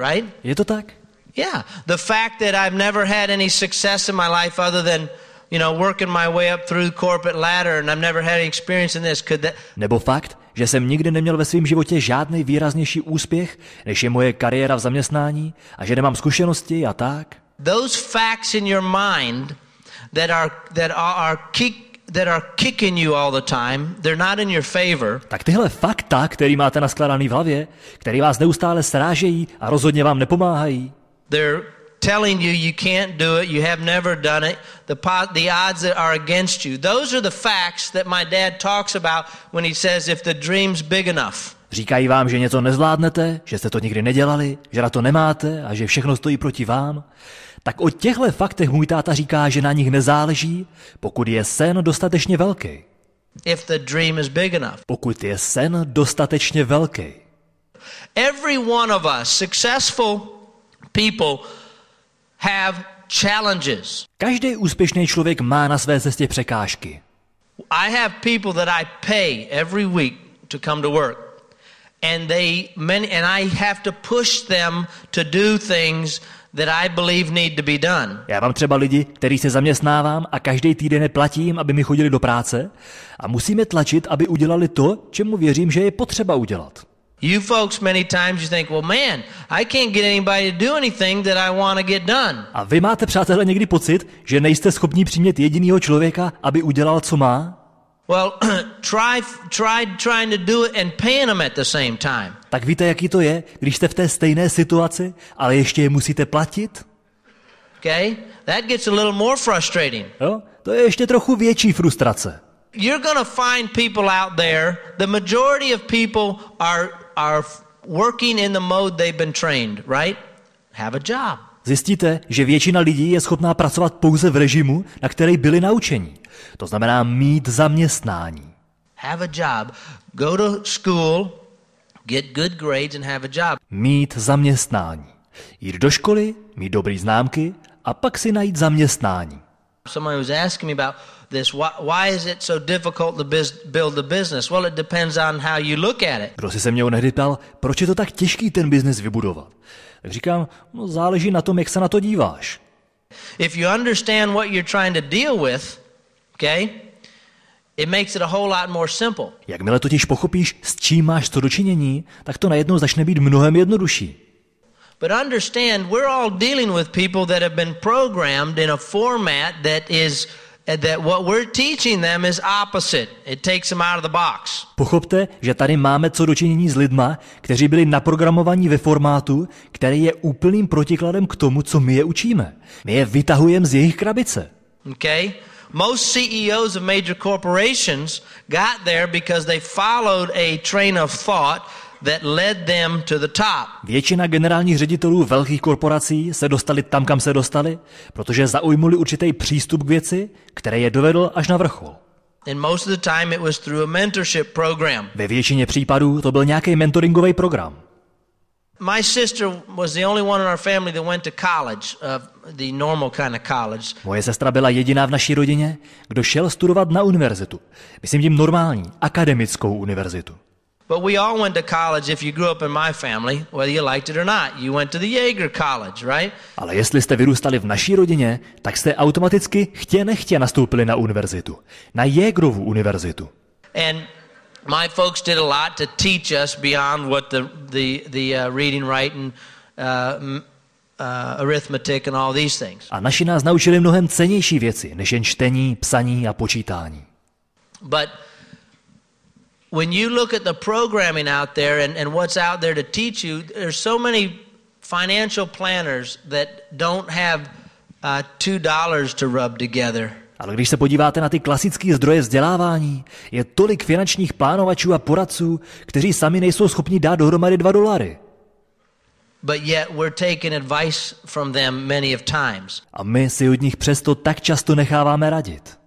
Speaker 2: Right? Je to tak?
Speaker 1: Yeah. The fact that I've never had any success in my life other than you know, working
Speaker 2: my way up through the corporate ladder and I've never had any experience in this. Could that... Nebo fakt, že jsem nikdy neměl ve svém životě žádný výraznější úspěch, než je moje kariéra v zaměstnání a že nemám zkušenosti a tak.
Speaker 1: Those facts in your mind that are, that are kick, that are kicking you all the time, they're not in your favor.
Speaker 2: Tak tyhle fakta, který máte naskladaný v hlavě, který vás neustále srážejí a rozhodně vám nepomáhají.
Speaker 1: They're telling you you can't do it, you have never done it, the, po- the odds that are against you. Those are the facts that my dad talks about when he says if the dream's big enough.
Speaker 2: Říkají vám, že něco nezvládnete, že jste to nikdy nedělali, že na to nemáte a že všechno stojí proti vám. Tak o těchto faktech můj táta říká, že na nich nezáleží, pokud je sen dostatečně velký.
Speaker 1: If the dream is big enough.
Speaker 2: Pokud je sen dostatečně velký.
Speaker 1: Every one of us successful people have challenges.
Speaker 2: Každý úspěšný člověk má na své cestě překážky.
Speaker 1: I have people that I pay every week to come to work. And they many, and I have to push them to do things that I believe need to be done.
Speaker 2: Já mám třeba lidi, který se zaměstnávám a každý týden platím, aby mi chodili do práce a musíme tlačit, aby udělali to, čemu věřím, že je potřeba udělat.
Speaker 1: You folks many times you think, well man, I can't get anybody to do anything that I want to get done.
Speaker 2: A vy máte přátelé někdy pocit, že nejste schopní přimět jediného člověka, aby udělal co má?
Speaker 1: Well, try, try trying to do it and paying them at the same time.
Speaker 2: Tak víte, jaký to je, když jste v té stejné situaci, ale ještě je musíte platit?
Speaker 1: Okay? That gets a little more frustrating. Jo? To je
Speaker 2: ještě trochu větší frustrace.
Speaker 1: You're going to find people out there, the majority of people are are working in the mode they've been trained, right? Have a
Speaker 2: job. Zjistíte, že většina lidí je schopná pracovat pouze v režimu, na který byli naučeni. To znamená mít zaměstnání. Have a job. Go to school, get good grades and have a job. Mít zaměstnání. Jít do školy, mít dobrý známky a pak si najít zaměstnání.
Speaker 1: Someone was asking me about this? Why, why is it so difficult to biz, build the business? Well, it depends on how you look at it.
Speaker 2: Kdo se mě onehdy ptal, proč je to tak těžký ten biznis vybudovat? Tak říkám, no záleží na tom, jak se na to díváš.
Speaker 1: If you understand what you're trying to deal with, okay, It makes it a whole lot more simple.
Speaker 2: Jakmile totiž pochopíš, s čím máš to dočinění, tak to najednou začne být mnohem jednodušší.
Speaker 1: But understand, we're all dealing with people that have been programmed in a format that is that what we're teaching them is opposite. It takes them out of the box.
Speaker 2: Pochopte, že tady máme co dočinění s lidma, kteří byli naprogramovaní ve formátu, který je úplným protikladem k tomu, co my je učíme. My je vytahujeme z jejich krabice. Okay? Most
Speaker 1: CEOs of major corporations got there because they followed a train
Speaker 2: of thought Většina generálních ředitelů velkých korporací se dostali tam, kam se dostali, protože zaujmuli určitý přístup k věci, které je dovedl až na vrchol.
Speaker 1: And most of the time it was through a mentorship program.
Speaker 2: Ve většině případů to byl nějaký mentoringový program.
Speaker 1: My sister was the only one in our family that went to college, uh, the normal kind of college.
Speaker 2: Moje sestra byla jediná v naší rodině, kdo šel studovat na univerzitu. Myslím tím normální, akademickou univerzitu.
Speaker 1: But we all went to college if you grew up in my family, whether you liked it or not. You went to the Jaeger College,
Speaker 2: right? Ale jestli jste vyrůstali v naší rodině, tak jste automaticky chtě nechtě nastoupili na univerzitu. Na Jaegerovu univerzitu.
Speaker 1: And my folks did a lot to teach us beyond what the, the, the uh, reading, writing, uh, Uh, arithmetic and all these things.
Speaker 2: A naši nás naučili mnohem cenější věci, než jen čtení, psaní a počítání.
Speaker 1: But when you look at the programming out there and, and what's out there to teach you, there's so many financial planners that don't have uh, two dollars to rub together.
Speaker 2: Ale když se podíváte na ty klasické zdroje vzdělávání, je tolik finančních plánovačů a poradců, kteří sami nejsou schopni dát dohromady dva dolary.
Speaker 1: But yet we're from them many of times.
Speaker 2: A my si od nich přesto tak často necháváme radit.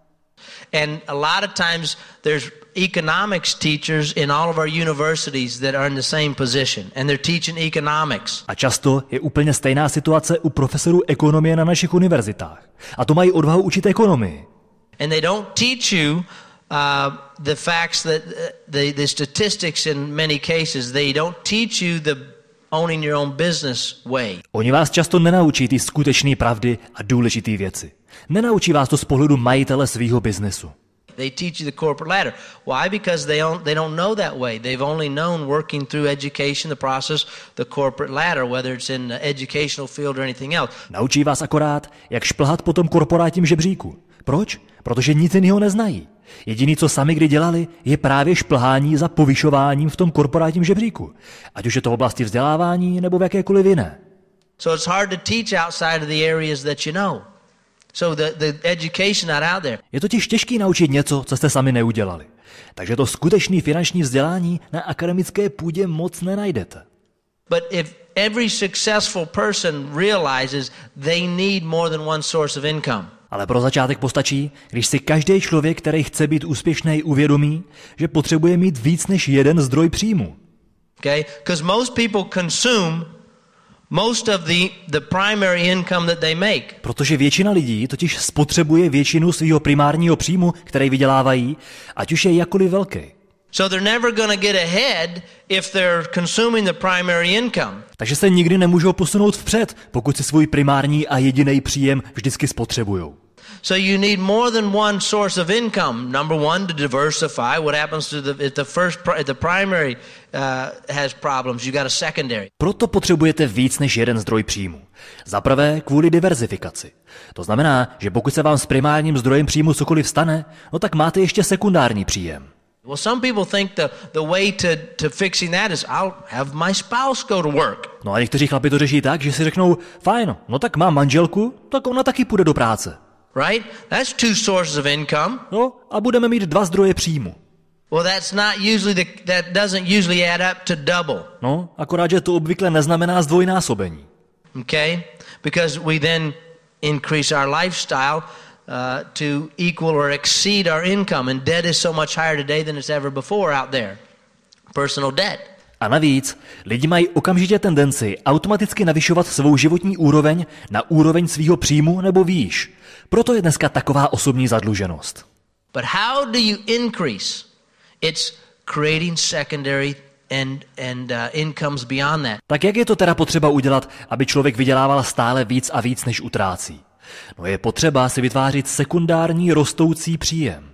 Speaker 1: And a lot of times there's economics teachers in all of our universities that are in the same position and they're teaching economics.
Speaker 2: A často je úplně stejná situace u profesorů ekonomie na našich univerzitách. A to mají odvahu učit ekonomii.
Speaker 1: And they don't teach you Uh, the facts that uh, the, the statistics in many cases they don't teach you the owning your own business way.
Speaker 2: Oni vás často nenaučí ty skutečné pravdy a důležité věci. Nenaučí vás to z pohledu majitele svého biznesu.
Speaker 1: They teach you the corporate ladder. Why? Because they don't, they don't know that way. They've only known working through education, the process, the corporate ladder, whether it's in the educational field
Speaker 2: or anything else. Naučí vás akorát, jak šplhat po tom korporátním žebříku. Proč? Protože nic jiného neznají. Jediný, co sami kdy dělali, je právě šplhání za povyšováním v tom korporátním žebříku. Ať už je to v oblasti vzdělávání nebo v jakékoliv jiné. So it's hard to
Speaker 1: teach outside of the areas that you know.
Speaker 2: Je totiž těžký naučit něco, co jste sami neudělali. Takže to skutečný finanční vzdělání na akademické půdě moc nenajdete.
Speaker 1: But if every successful person realizes they need more than one source of income.
Speaker 2: Ale pro začátek postačí, když si každý člověk, který chce být úspěšný, uvědomí, že potřebuje mít víc než jeden zdroj příjmu.
Speaker 1: Okay? most people consume most of the, the
Speaker 2: primary income that they make. Protože většina lidí totiž spotřebuje většinu svého primárního příjmu, který vydělávají, ať už je jakkoliv velký.
Speaker 1: So they're never going to get ahead
Speaker 2: if they're consuming the primary income. Takže se nikdy nemůžou posunout vpřed, pokud si svůj primární a jediný příjem vždycky spotřebují. So you need more than one
Speaker 1: source of income. Number one, to diversify. What happens to the, if the first if the primary uh, has problems? You got a secondary.
Speaker 2: Proto potřebujete víc než jeden zdroj příjmu. Za prvé kvůli diverzifikaci. To znamená, že pokud se vám s primárním zdrojem příjmu cokoliv stane, no tak máte ještě sekundární příjem.
Speaker 1: Well, some people think the, the way to, to
Speaker 2: fixing that
Speaker 1: is I'll have my spouse go to work.
Speaker 2: No a někteří chlapi to řeší tak, že si řeknou, fajn, no tak mám manželku, tak ona taky půjde do práce right? That's two sources of income. No, a budeme mít dva zdroje příjmu. Well, that's not usually the, that doesn't usually add up to double. No, akorát, že to obvykle neznamená zdvojnásobení. Okay?
Speaker 1: Because we then increase our lifestyle uh, to equal or exceed our income and debt is so much higher today than it's ever before out there. Personal
Speaker 2: debt. A navíc, lidi mají okamžitě tendenci automaticky navyšovat svou životní úroveň na úroveň svého příjmu nebo výš. Proto je dneska taková osobní zadluženost.
Speaker 1: But how do you increase? It's creating secondary And, and, uh, incomes beyond that.
Speaker 2: Tak jak je to teda potřeba udělat, aby člověk vydělával stále víc a víc, než utrácí? No je potřeba si vytvářet sekundární rostoucí příjem.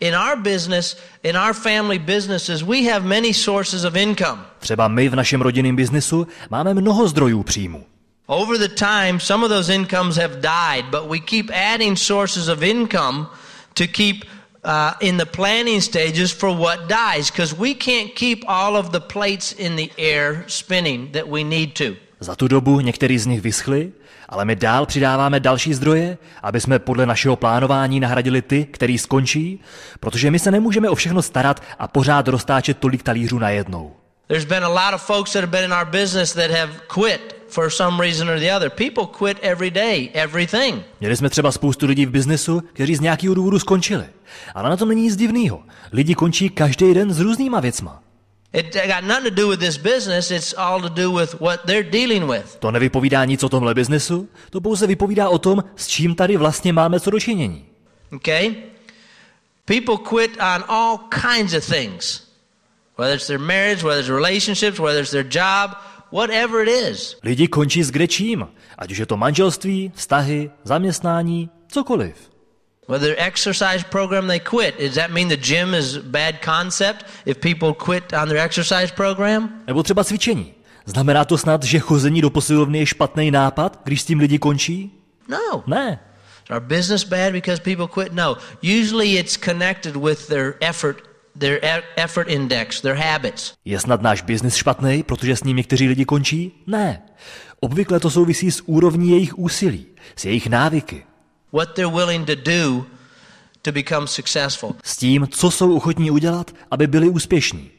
Speaker 1: In our business, in our family businesses, we have many sources
Speaker 2: of income. Třeba my v našem rodinném biznesu máme mnoho zdrojů příjmu.
Speaker 1: Over the time, some of those incomes have died, but we keep adding sources of income to keep uh, in the planning stages for what dies, because we can't keep all of the plates in the air spinning that we need to.
Speaker 2: Za tu dobu některý z nich vyschly, ale my dál přidáváme další zdroje, aby jsme podle našeho plánování nahradili ty, který skončí, protože my se nemůžeme o všechno starat a pořád roztáčet tolik talířů najednou.
Speaker 1: There's been a lot of folks that have been in our business that have quit for some reason or the other.
Speaker 2: People quit every day, everything. Měli jsme třeba spoustu lidí v biznesu, kteří z nějakého důvodu skončili. Ale na tom není nic divného. Lidi končí každý den s různýma věcma. to To nevypovídá nic o tomhle biznesu, to pouze vypovídá o tom, s čím tady vlastně máme co dočinění.
Speaker 1: Okay? People quit on all kinds of things. Whether it's their marriage, whether it's relationships, whether it's their job, whatever it is.
Speaker 2: Lidi končí s kde čím, ať už je to manželství, vztahy, zaměstnání, cokoliv.
Speaker 1: Whether exercise program they quit. Does that mean the gym is a bad concept if people quit on their exercise
Speaker 2: program? Nebo třeba cvičení. Znamená to snad, že chození do posilovny je špatný nápad, když s tím lidi končí? No. Ne. Is our business bad because people quit? No.
Speaker 1: Usually it's connected with their effort their e-, effort index, their habits.
Speaker 2: Je snad náš biznis špatný, protože s ním někteří lidi končí? Ne. Obvykle to souvisí s úrovní jejich úsilí, s jejich návyky.
Speaker 1: What they're willing to do to
Speaker 2: become successful. S tím, co jsou ochotní udělat, aby byli úspěšní.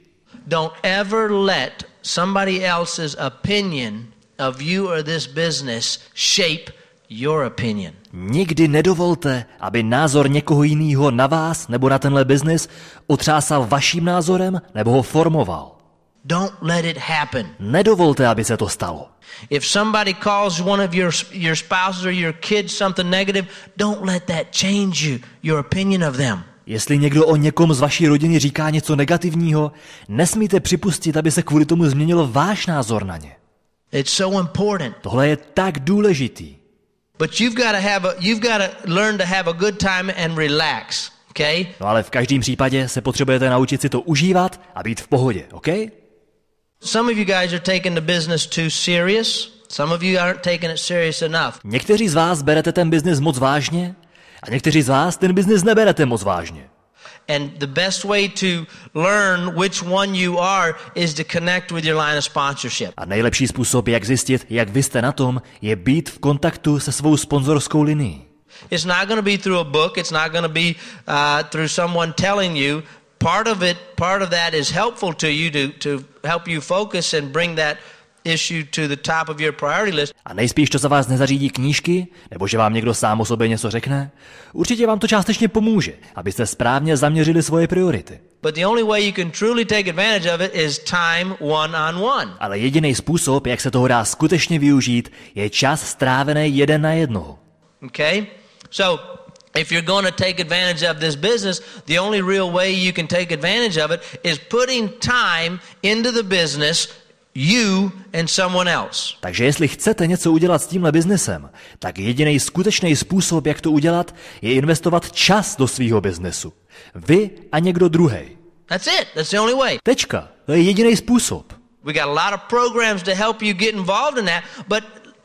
Speaker 1: Don't ever let somebody else's opinion of you or this business shape
Speaker 2: your opinion. Nikdy nedovolte, aby názor někoho jiného na vás nebo na tenhle biznis otřásal vaším názorem nebo ho formoval.
Speaker 1: Don't let it happen.
Speaker 2: Nedovolte, aby se to stalo. If
Speaker 1: somebody calls one of your your spouses or your kids something negative, don't let that change you, your opinion
Speaker 2: of them. Jestli někdo o někom z vaší rodiny říká něco negativního, nesmíte připustit, aby se kvůli tomu změnil váš názor na ně. It's so important. Tohle je tak
Speaker 1: důležitý. But you've got to have a, you've got to learn to have a good time and relax.
Speaker 2: Okay? No ale v každém případě se potřebujete naučit si to užívat a být v pohodě, OK?
Speaker 1: Some of you guys are taking the business too serious. Some of you aren't taking it serious enough.
Speaker 2: Někteří z vás berete ten biznis moc vážně a někteří z vás ten biznis neberete moc vážně.
Speaker 1: And the best way to learn which one you are is to connect with your line of sponsorship. A
Speaker 2: nejlepší způsob, jak zjistit, jak vy jste na tom, je být v kontaktu se svou sponzorskou linií.
Speaker 1: It's not going to be through a book. It's not going to be uh, through someone telling you. Part of it, part of that is helpful to you to, to help you focus and bring that A
Speaker 2: nejspíš to za vás nezařídí knížky, nebo že vám někdo sám o sobě něco řekne. Určitě vám to částečně pomůže, abyste správně zaměřili svoje priority. Ale jediný způsob, jak se toho dá skutečně využít, je čas strávený jeden na jednoho.
Speaker 1: Okay? So, If you're going to take advantage of this business, the only real way you can take advantage of it is putting time into
Speaker 2: the business you and someone else. Takže jestli chcete něco udělat s tímhle biznesem, tak jediný skutečný způsob, jak to udělat, je investovat čas do svého biznesu. Vy a někdo druhý.
Speaker 1: That's it. That's the only way.
Speaker 2: Tečka. To je jediný způsob.
Speaker 1: We got a lot of programs to help you get involved in that, but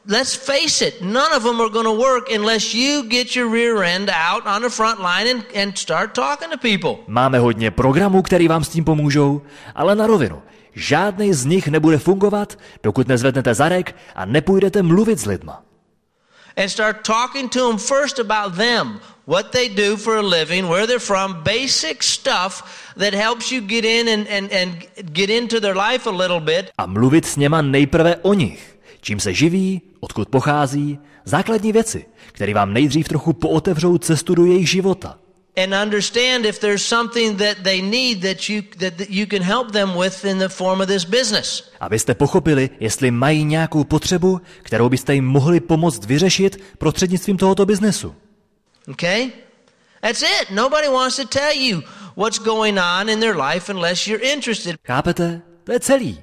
Speaker 1: let's face it, none of them are going to work unless you get your rear end out on the front line and, and start talking to people.
Speaker 2: Máme hodně programů, který vám s tím pomůžou, ale na rovinu. Žádný z nich nebude fungovat, dokud nezvednete zarek a nepůjdete mluvit s lidma.
Speaker 1: And start talking to them first about them, what they do for a living, where they're from, basic stuff that helps you get in and, and, and get into their
Speaker 2: life a little bit. A mluvit s něma nejprve o nich, čím se živí, odkud pochází, základní věci, které vám nejdřív trochu pootevřou cestu do jejich života
Speaker 1: and understand if there's something that they need that you, that you can help them with in the form
Speaker 2: of this business. Abyste pochopili, jestli mají nějakou potřebu, kterou byste jim mohli pomoct vyřešit prostřednictvím tohoto biznesu. Okay?
Speaker 1: That's it. Nobody wants to tell you what's going on in their life unless you're interested.
Speaker 2: Chápete? To je celý.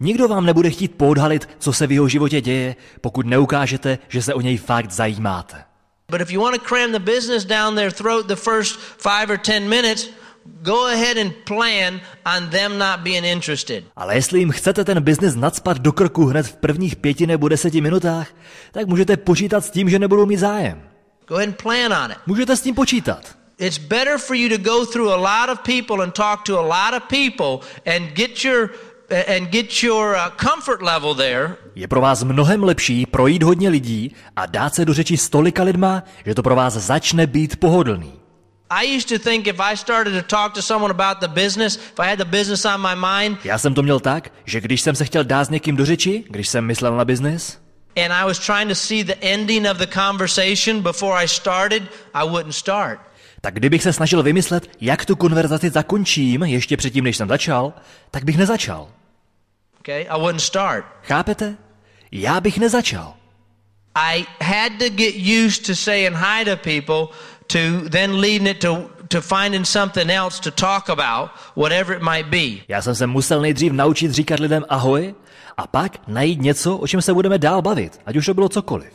Speaker 2: Nikdo vám nebude chtít podhalit, co se v jeho životě děje, pokud neukážete, že se o něj fakt zajímáte.
Speaker 1: But if you want to cram the business down their throat the first five or ten minutes, Go ahead and plan on them not being interested.
Speaker 2: Ale jestli jim chcete ten biznis nadspat do krku hned v prvních pěti nebo deseti minutách, tak můžete počítat s tím, že nebudou mít zájem. Go ahead and plan on it. Můžete s tím počítat. It's
Speaker 1: better for you to go through a lot of people and talk to a lot of people and get your Uh,
Speaker 2: Je pro vás mnohem lepší projít hodně lidí a dát se do řeči s tolika lidma, že to pro vás začne být pohodlný. Já jsem to měl tak, že když jsem se chtěl dát s někým do řeči, když jsem myslel na business,
Speaker 1: and I was trying to see the ending of the conversation before I started, I wouldn't start.
Speaker 2: Tak kdybych se snažil vymyslet, jak tu konverzaci zakončím ještě předtím, než jsem začal, tak bych nezačal. Okay? I wouldn't start. Chápete? Já bych nezačal.
Speaker 1: I had to get used to saying hi to people to then leading it to to finding something else to talk about, whatever it might be.
Speaker 2: Já jsem se musel nejdřív naučit říkat lidem ahoj a pak najít něco, o čem se budeme dál bavit, ať už to bylo cokoliv.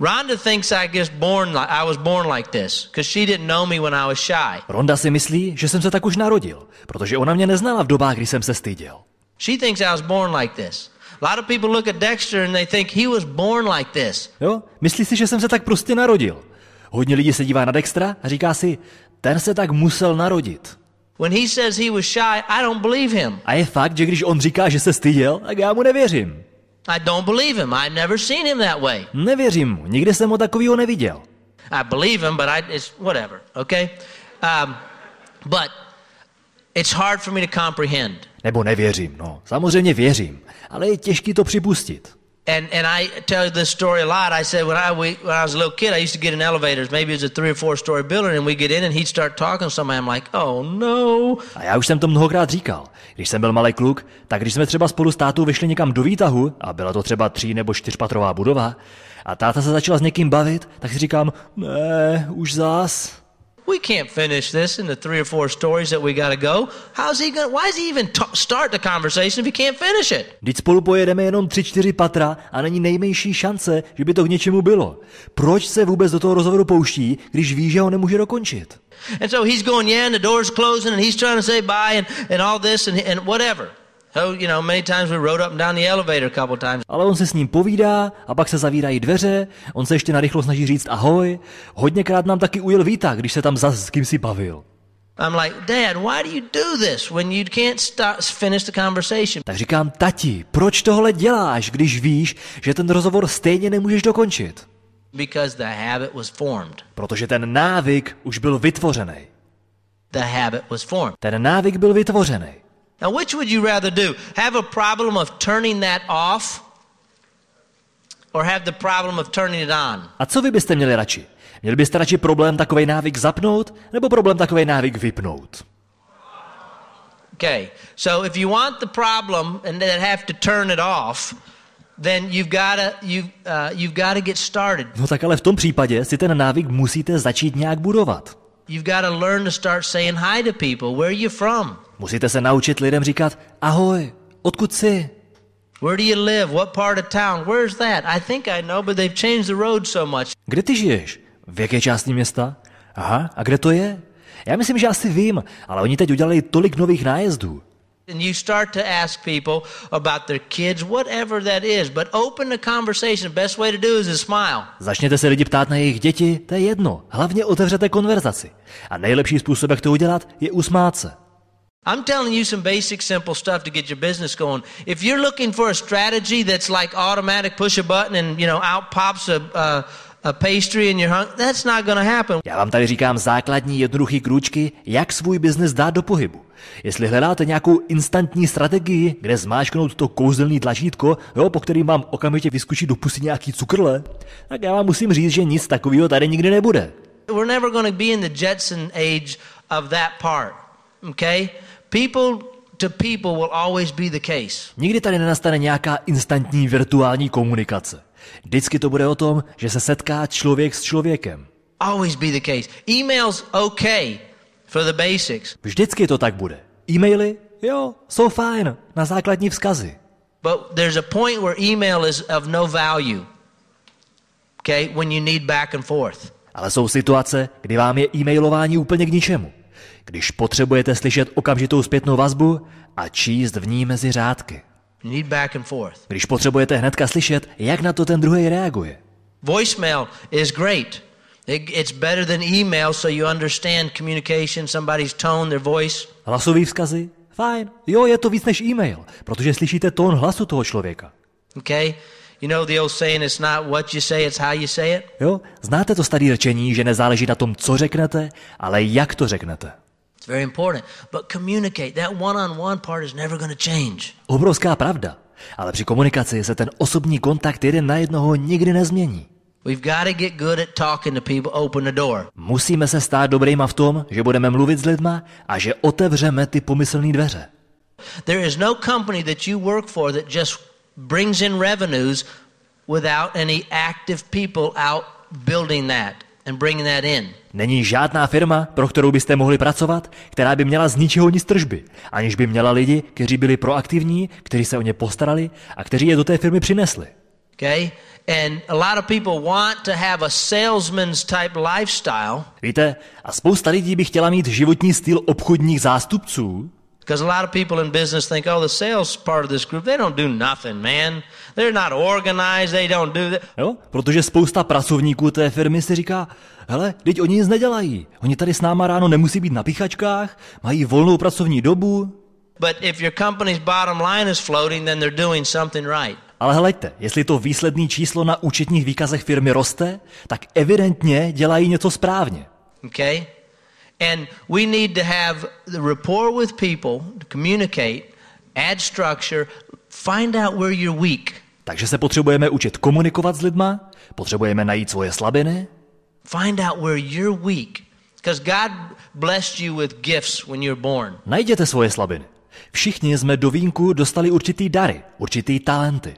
Speaker 1: Rhonda thinks I guess born like I was born like this because she didn't know me when I was shy.
Speaker 2: Ronda si myslí, že jsem se tak už narodil, protože ona mě neznala v dobách, kdy jsem se styděl.
Speaker 1: She thinks I was born like this. A lot of people look at Dexter and they think he was born like this.
Speaker 2: Jo, myslí si, že jsem se tak prostě narodil. Hodně lidí se dívá na Dextra a říká si, ten se tak musel narodit. When he says he was shy, I don't believe him. A je fakt, že když on
Speaker 1: říká, že se styděl, tak já mu nevěřím. I don't believe him. I've never seen him that way.
Speaker 2: Nevěřím mu. Nikdy jsem ho takovýho neviděl.
Speaker 1: I believe him, but I, it's whatever, okay? Um, but It's hard for me to comprehend.
Speaker 2: Nebo nevěřím, no. Samozřejmě věřím, ale je těžký to připustit.
Speaker 1: And, and I tell this story a lot. I said when I, we, when I was a little kid, I used to get in elevators. Maybe it was a three or four story building, and we get in, and he'd start
Speaker 2: talking to somebody. I'm like, oh no. A já už jsem to mnohokrát říkal. Když jsem byl malý kluk, tak když jsme třeba spolu s tátou vyšli někam do výtahu, a byla to třeba tří nebo čtyřpatrová budova, a táta se začala s někým bavit, tak si říkám, ne, už zás.
Speaker 1: We can't finish this in the three or four stories that we got to go. How's he going? why is he even t- start the conversation if he can't finish it?
Speaker 2: Vždyť spolu pojedeme jenom tři, čtyři patra a není nejmenší šance, že by to k něčemu bylo. Proč se vůbec do toho rozhovoru pouští, když ví, že ho nemůže dokončit?
Speaker 1: And so he's going, yeah, and the door's closing, and he's trying to say bye, and, and all this, and, and whatever.
Speaker 2: Ale on se s ním povídá a pak se zavírají dveře, on se ještě narychlo snaží říct ahoj. Hodněkrát nám taky ujel Víta, když se tam zas s kým si bavil.
Speaker 1: I'm like, Dad, why do you do this when you can't finish the conversation?
Speaker 2: Tak říkám, tati, proč tohle děláš, když víš, že ten rozhovor stejně nemůžeš dokončit?
Speaker 1: Because the habit was formed.
Speaker 2: Protože ten návyk už byl vytvořený.
Speaker 1: The habit was formed. Ten návyk byl vytvořený. Now, which would you rather do? Have a problem of turning that off or have the problem of turning it on?
Speaker 2: A co vy byste měli radši? Měli byste radši problém takový návyk zapnout nebo problém takový návyk vypnout?
Speaker 1: Okay. So if you want the problem and then have to turn it off, then you've gotta, you've, uh, you've gotta get started.
Speaker 2: No tak ale v tom případě si ten návyk musíte začít nějak budovat.
Speaker 1: You've got to learn to start saying hi to people. Where are you from?
Speaker 2: Musíte se naučit lidem říkat ahoj,
Speaker 1: odkud jsi? Where do you live? What part of town? Where's that? I think I know, but they've changed
Speaker 2: the road so much. Kde ty žiješ? V jaké části města? Aha, a kde to je? Já myslím, že asi vím, ale oni teď udělali tolik nových nájezdů
Speaker 1: and you start to ask people about their kids, whatever that is, but open the conversation. The best way to do is to smile.
Speaker 2: Začněte se lidi ptát na jejich děti, to je jedno. Hlavně otevřete konverzaci. A nejlepší způsob, jak to udělat, je usmát se.
Speaker 1: I'm telling you some basic, simple stuff to get your business going. If you're looking for a strategy that's like automatic push a button and, you know, out pops a,
Speaker 2: uh, já vám tady říkám základní jednoduchý krůčky, jak svůj biznis dát do pohybu. Jestli hledáte nějakou instantní strategii, kde zmáčknout to kouzelný tlačítko, jo, po kterým vám okamžitě vyskočí do pusy nějaký cukrle, tak já vám musím říct, že nic takového tady nikdy nebude.
Speaker 1: We're never gonna be in the Jetson age of that part, okay? People to people will always be the
Speaker 2: case. Nikdy tady nenastane nějaká instantní virtuální komunikace. Vždycky to bude o tom, že se setká člověk s člověkem.
Speaker 1: Always be the case. Emails okay for the basics. Vždycky to tak bude.
Speaker 2: E-maily, jo, jsou fajn, na základní vzkazy.
Speaker 1: But there's a point where email is of no value. Okay, when you need back and forth.
Speaker 2: Ale jsou situace, kdy vám je e-mailování úplně k ničemu. Když potřebujete slyšet okamžitou zpětnou vazbu a číst v ní mezi řádky. Když potřebujete hnedka slyšet, jak na to ten druhý reaguje.
Speaker 1: Voicemail is great. It's better than email, so you understand communication,
Speaker 2: somebody's tone, their voice. Hlasový vzkazy? Fajn. Jo, je to víc než e-mail, protože slyšíte tón hlasu toho člověka.
Speaker 1: Okay. You know the old saying, it's not what you say, it's how you say it.
Speaker 2: Jo, znáte to staré řečení, že nezáleží na tom, co řeknete, ale jak to řeknete.
Speaker 1: It's very important. But communicate. That one-on-one part is never going to change.
Speaker 2: Obrovská pravda. Ale při komunikaci se ten osobní kontakt jeden na jednoho nikdy nezmění. We've got to get good at talking to people, open the door. Musíme se stát dobrýma v tom, že budeme mluvit s lidma a že otevřeme ty pomyslné dveře.
Speaker 1: There is no company that you work for that just brings in revenues without any active people out building that and bring that in.
Speaker 2: Není žádná firma, pro kterou byste mohli pracovat, která by měla z ničeho nic tržby, aniž by měla lidi, kteří byli proaktivní, kteří se o ně postarali a kteří je do té firmy přinesli.
Speaker 1: Okay? And a lot of people want to have a salesman's type lifestyle. Víte, a spousta lidí by chtěla mít
Speaker 2: životní styl obchodních zástupců.
Speaker 1: Because a lot of people in business think, oh, the sales part
Speaker 2: of this group, they don't do nothing, man. They're not organized, they don't do that. Jo, protože spousta pracovníků té firmy si říká, hele, teď oni nic nedělají. Oni tady s náma ráno nemusí být na pichačkách, mají volnou pracovní dobu.
Speaker 1: But if your company's bottom line is floating, then they're doing something right.
Speaker 2: Ale hleďte, jestli to výsledné číslo na účetních výkazech firmy roste, tak evidentně dělají něco správně.
Speaker 1: Okay? And we need to have the rapport with people, to communicate, add structure,
Speaker 2: find out where you're weak. Takže se potřebujeme učit komunikovat s lidma, potřebujeme najít svoje slabiny.
Speaker 1: Find out where you're weak. Because God blessed you with gifts when you're born.
Speaker 2: Najděte svoje slabiny. Všichni jsme do vínku dostali určitý dary, určitý talenty.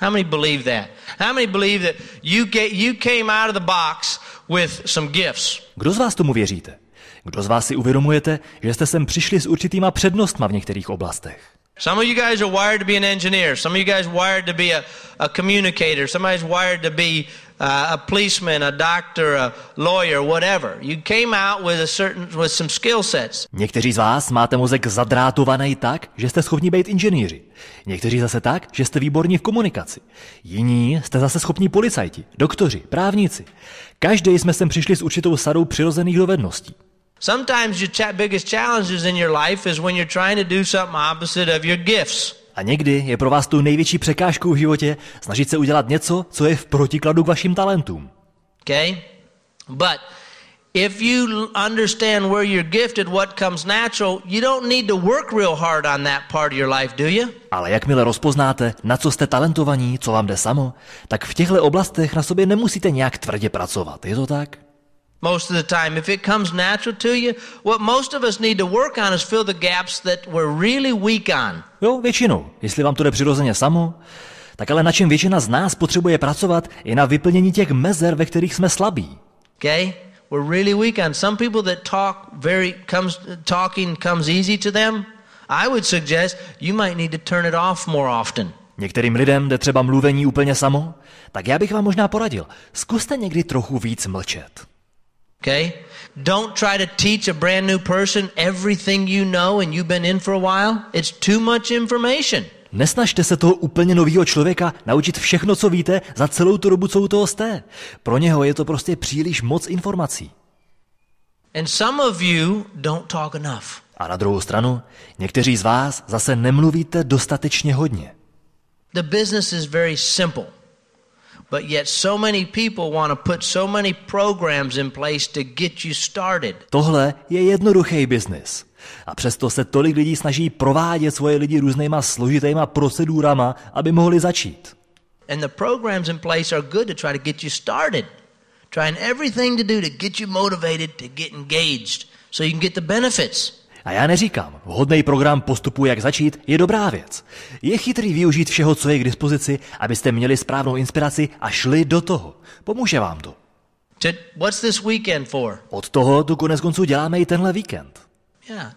Speaker 1: How many believe that? How many believe that you, get,
Speaker 2: you came out of the box with some gifts? Kdo z vás tomu věříte? Kdo z vás si uvědomujete, že jste sem přišli s určitýma přednostma v některých oblastech?
Speaker 1: Some of you guys are wired to be an engineer. Some of you guys wired to be a, a communicator. wired to be uh, a policeman, a doctor, a lawyer, whatever. You came out with a certain with some
Speaker 2: skill sets. Někteří z vás máte mozek zadrátovaný tak, že jste schopni být inženýři. Někteří zase tak, že jste výborní v komunikaci. Jiní jste zase schopní policajti, doktoři, právníci. Každý jsme sem přišli s určitou sadou přirozených dovedností. Sometimes
Speaker 1: your cha biggest challenges in your life is when you're trying to do something opposite of your gifts.
Speaker 2: A někdy je pro vás tu největší překážkou v životě snažit se udělat něco, co je v protikladu k vašim talentům.
Speaker 1: Okay? But if you understand where you're gifted, what comes natural, you don't need to work real hard on that part of your life, do you?
Speaker 2: Ale jakmile rozpoznáte, na co jste talentovaní, co vám jde samo, tak v těchto oblastech na sobě nemusíte nějak tvrdě pracovat. Je to tak?
Speaker 1: most of the time. If it comes natural to you, what most
Speaker 2: of us need to work on is fill the gaps that we're really weak on. Jo, většinou. Jestli vám to jde přirozeně samo, tak ale na čem většina z nás potřebuje pracovat, je na vyplnění těch mezer, ve kterých jsme slabí.
Speaker 1: Okay? We're really weak on some people that talk very comes talking comes easy to them. I would suggest you might need to turn it
Speaker 2: off more often. Některým lidem jde třeba mluvení úplně samo, tak já bych vám možná poradil, zkuste někdy trochu víc mlčet. Okay? Don't try to teach a brand
Speaker 1: new person everything you know and you've been in for a while. It's too much
Speaker 2: information. Nesnažte se toho úplně nového člověka naučit všechno, co víte, za celou tu dobu, co u toho jste. Pro něho je to prostě příliš moc informací.
Speaker 1: And some of you don't talk enough.
Speaker 2: A na druhou stranu, někteří z vás zase nemluvíte dostatečně hodně.
Speaker 1: The business is very simple. But yet so many people want to put so many programs in place to get you started.
Speaker 2: Tohle je jednoduchý biznis. A přesto se tolik lidí snaží provádět svoje lidi různýma složitýma procedurama, aby mohli začít.
Speaker 1: And the programs in place are good to try to get you started. Trying everything to do to get you motivated to get engaged so you can
Speaker 2: get the benefits. A já neříkám, vhodný program postupu, jak začít, je dobrá věc. Je chytrý využít všeho, co je k dispozici, abyste měli správnou inspiraci a šli do toho. Pomůže vám to. What's this weekend for? Od toho tu konec konců děláme i tenhle víkend. Yeah.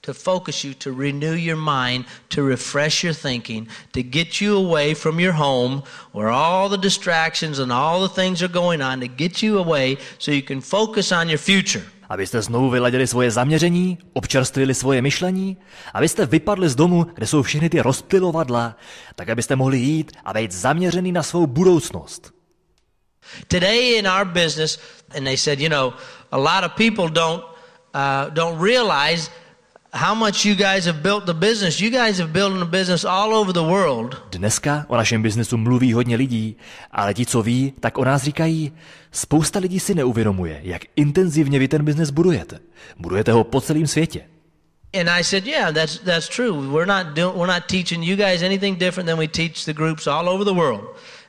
Speaker 1: To focus you, to renew your mind, to refresh your thinking, to get you away from your home where all the distractions and all the things are going on, to get you away so you can focus on
Speaker 2: your future abyste znovu vyladili svoje zaměření, občerstvili svoje myšlení, abyste vypadli z domu, kde jsou všechny ty rozptylovadla, tak abyste mohli jít a být zaměřený na svou budoucnost.
Speaker 1: Today in our business, and they said, you know, a lot of people don't, uh, don't realize how much you guys have built the business. You guys have built a business all
Speaker 2: over the world. Dneska o našem biznesu mluví hodně lidí, ale ti, co ví, tak o nás říkají, spousta lidí si neuvědomuje, jak intenzivně vy ten biznes budujete. Budujete ho po celém světě.
Speaker 1: And I said, yeah, that's that's true. We're not do, we're not teaching you guys anything different than we teach the groups all over the world.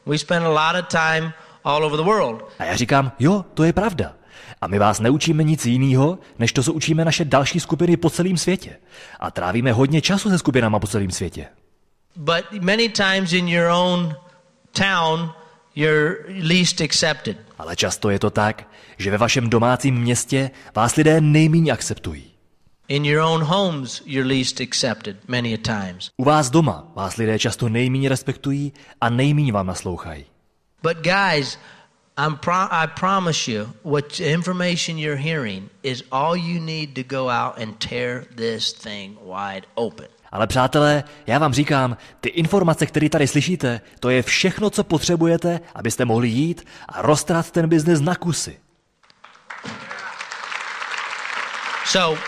Speaker 1: We spend a lot of time all over
Speaker 2: the world. A já říkám, jo, to je pravda. A my vás neučíme nic jiného, než to, co učíme naše další skupiny po celém světě. A trávíme hodně času se skupinama po celém světě. But many times in your own town you're least accepted. Ale často je to tak, že ve vašem domácím městě vás lidé nejméně akceptují.
Speaker 1: In your own homes you're least accepted many a times.
Speaker 2: U vás doma vás lidé často nejméně respektují a nejméně vám naslouchají.
Speaker 1: But guys, I'm Pro- i promise you, what information you're hearing is all you need to go out and tear this thing wide open.
Speaker 2: Ale přátelé, já vám říkám, ty informace, které tady slyšíte, to je všechno, co potřebujete, abyste mohli jít a roztrát ten biznis na kusy.
Speaker 1: So,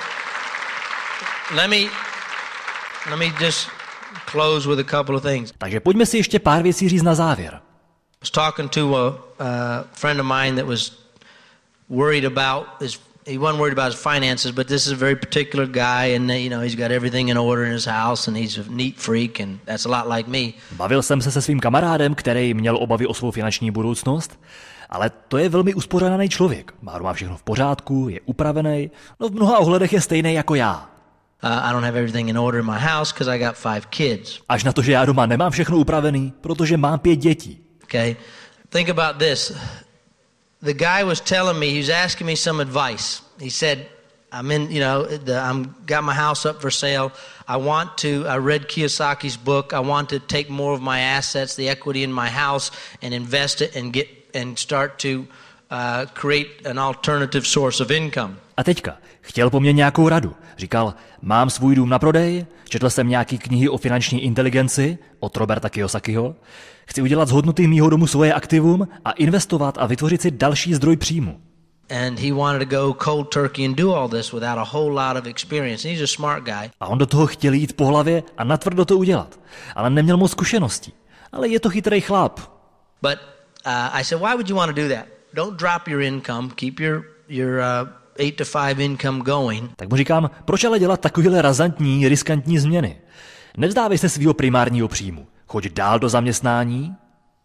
Speaker 1: let me, let me just close with a couple of things.
Speaker 2: Takže pojďme si ještě pár věcí říct na závěr. I was talking to a uh,
Speaker 1: uh, friend of mine that was worried about his he wasn't worried about his finances, but this is a very particular guy, and you know he's got everything in order in his house, and he's a neat freak, and
Speaker 2: that's a lot like me. Bavil jsem se se svým kamarádem, který měl obavy o svou finanční budoucnost, ale to je velmi uspořádaný člověk. Má má všechno v pořádku, je upravený, no v mnoha ohledech je stejný jako já. Uh, I don't have everything in order in my house because I got five kids. Až na to, že já doma nemám všechno upravený, protože mám pět dětí. Okay.
Speaker 1: Think about this. The guy was telling me, he was asking me some advice. He said, I'm in, you know, I'm got my house up for sale. I want to. I read Kiyosaki's book. I want to take more of my assets, the equity in my house, and invest it and get and start to uh, create an alternative source of income.
Speaker 2: A teďka, chtěl po mně nějakou radu. Říkal, mám svůj dům na prodej, četl jsem nějaký knihy o finanční inteligenci od Roberta Kiyosakiho, chci udělat z hodnoty mýho domu svoje aktivum a investovat a vytvořit si další zdroj příjmu. a A on do toho chtěl jít po hlavě a natvrdo to udělat, ale neměl moc zkušeností. Ale je to chytrý chlap.
Speaker 1: But uh, I said, why would you want to do that? Don't drop your income, keep your your uh,
Speaker 2: tak mu říkám, proč ale dělat takovéhle razantní, riskantní změny? Nevzdávej se svého primárního příjmu. Choď dál do zaměstnání,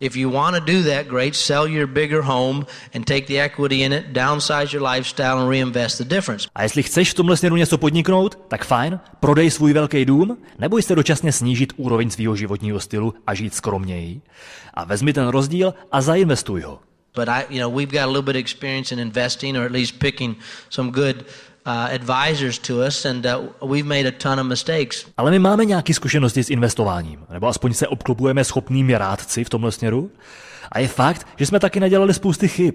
Speaker 1: If you want to do that, great, sell your bigger
Speaker 2: home and take the equity in it, downsize your lifestyle and reinvest the difference. A jestli chceš v tomhle směru něco podniknout, tak fajn, prodej svůj velký dům, neboj se dočasně snížit úroveň svého životního stylu a žít skromněji. A vezmi ten rozdíl a zainvestuj ho. But I, you know, we've got a little bit of experience in investing, or at least picking some good Ale my máme nějaké zkušenosti s investováním, nebo aspoň se obklopujeme schopnými rádci v tomhle směru. A je fakt, že jsme taky nadělali spousty chyb.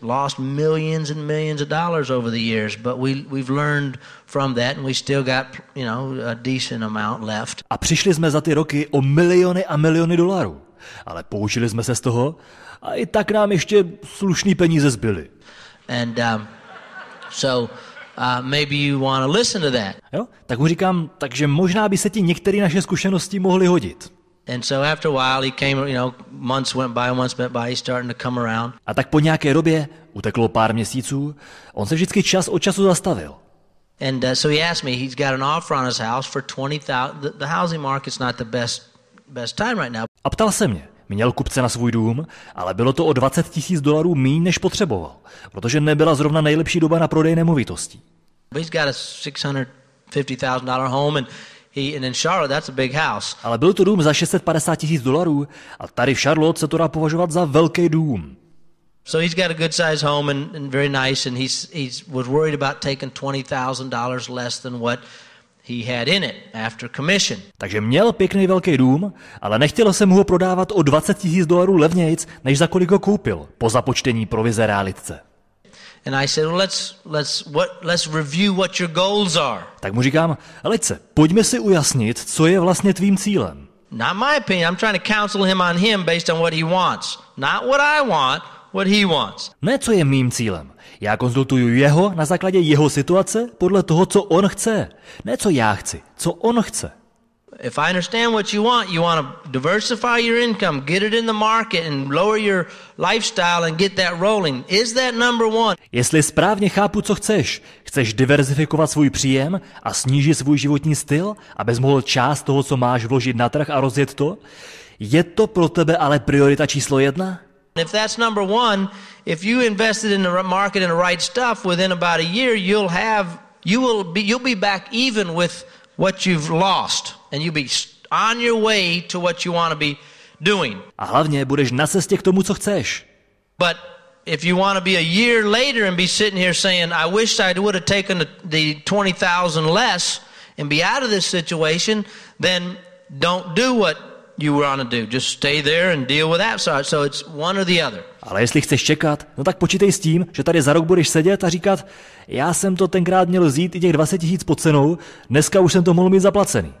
Speaker 2: Lost millions and millions of dollars over the years, but we we've learned from that and we still got, you know, a decent amount left. A přišli jsme za ty roky o miliony a miliony dolarů. Ale poučili jsme se z toho a i tak nám ještě slušný peníze zbyly. And um, so Uh, maybe you to listen to that. Jo? Tak mu říkám, takže možná by se ti některé naše zkušenosti mohly hodit. A tak po nějaké době, uteklo pár měsíců, on se vždycky čas od času zastavil.
Speaker 1: And uh, so he asked me, he's got an offer on his house for 20,000. The, the housing market's not the best
Speaker 2: best time right now. A ptal se mě, Měl kupce na svůj dům, ale bylo to o 20 tisíc dolarů míň, než potřeboval, protože nebyla zrovna nejlepší doba na prodej nemovitostí. Ale byl to dům za 650 tisíc dolarů a tady v Charlotte se to dá považovat za velký dům.
Speaker 1: So he's got a good sized home and, and very nice, and he's, he's was worried about taking $20,000
Speaker 2: less than what he had in it after commission. Takže měl pěkný velký dům, ale nechtělo se mu ho prodávat o 20 tisíc dolarů levnějc, než za kolik ho koupil po započtení provize realitce.
Speaker 1: And I said, well, let's, let's, what, let's review what your
Speaker 2: goals are. Tak mu říkám, Alice, pojďme si ujasnit, co je vlastně tvým cílem.
Speaker 1: Not my opinion. I'm trying to counsel him on him based on what he wants. Not what I want, what
Speaker 2: he wants. Ne, co je mým cílem, já konzultuju jeho na základě jeho situace podle toho, co on chce. Ne co já chci, co on chce.
Speaker 1: If I understand what you want, you want to diversify your income, get it in the market and lower your lifestyle and get that rolling. Is that number one?
Speaker 2: Jestli správně chápu, co chceš, chceš diverzifikovat svůj příjem a snížit svůj životní styl, abys mohl část toho, co máš, vložit na trh a rozjet to? Je to pro tebe ale priorita číslo jedna?
Speaker 1: If that's number one, if you invested in the market in the right stuff, within about a year, you'll have you will be you'll be back even with what you've lost, and you'll be on your way to what you want to be doing.
Speaker 2: A hlavně budeš na cestě k tomu, co chceš.
Speaker 1: But if you want to be a year later and be sitting here saying, "I wish I would have taken the, the twenty thousand less and be out of this situation," then don't do what you were on to do. Just stay there and deal with that side. So it's one or the other.
Speaker 2: Ale jestli chceš čekat, no tak počítej s tím, že tady za rok budeš sedět a říkat, já jsem to tenkrát měl vzít i těch 20 tisíc pod cenou, dneska už jsem to mohl mít zaplacený.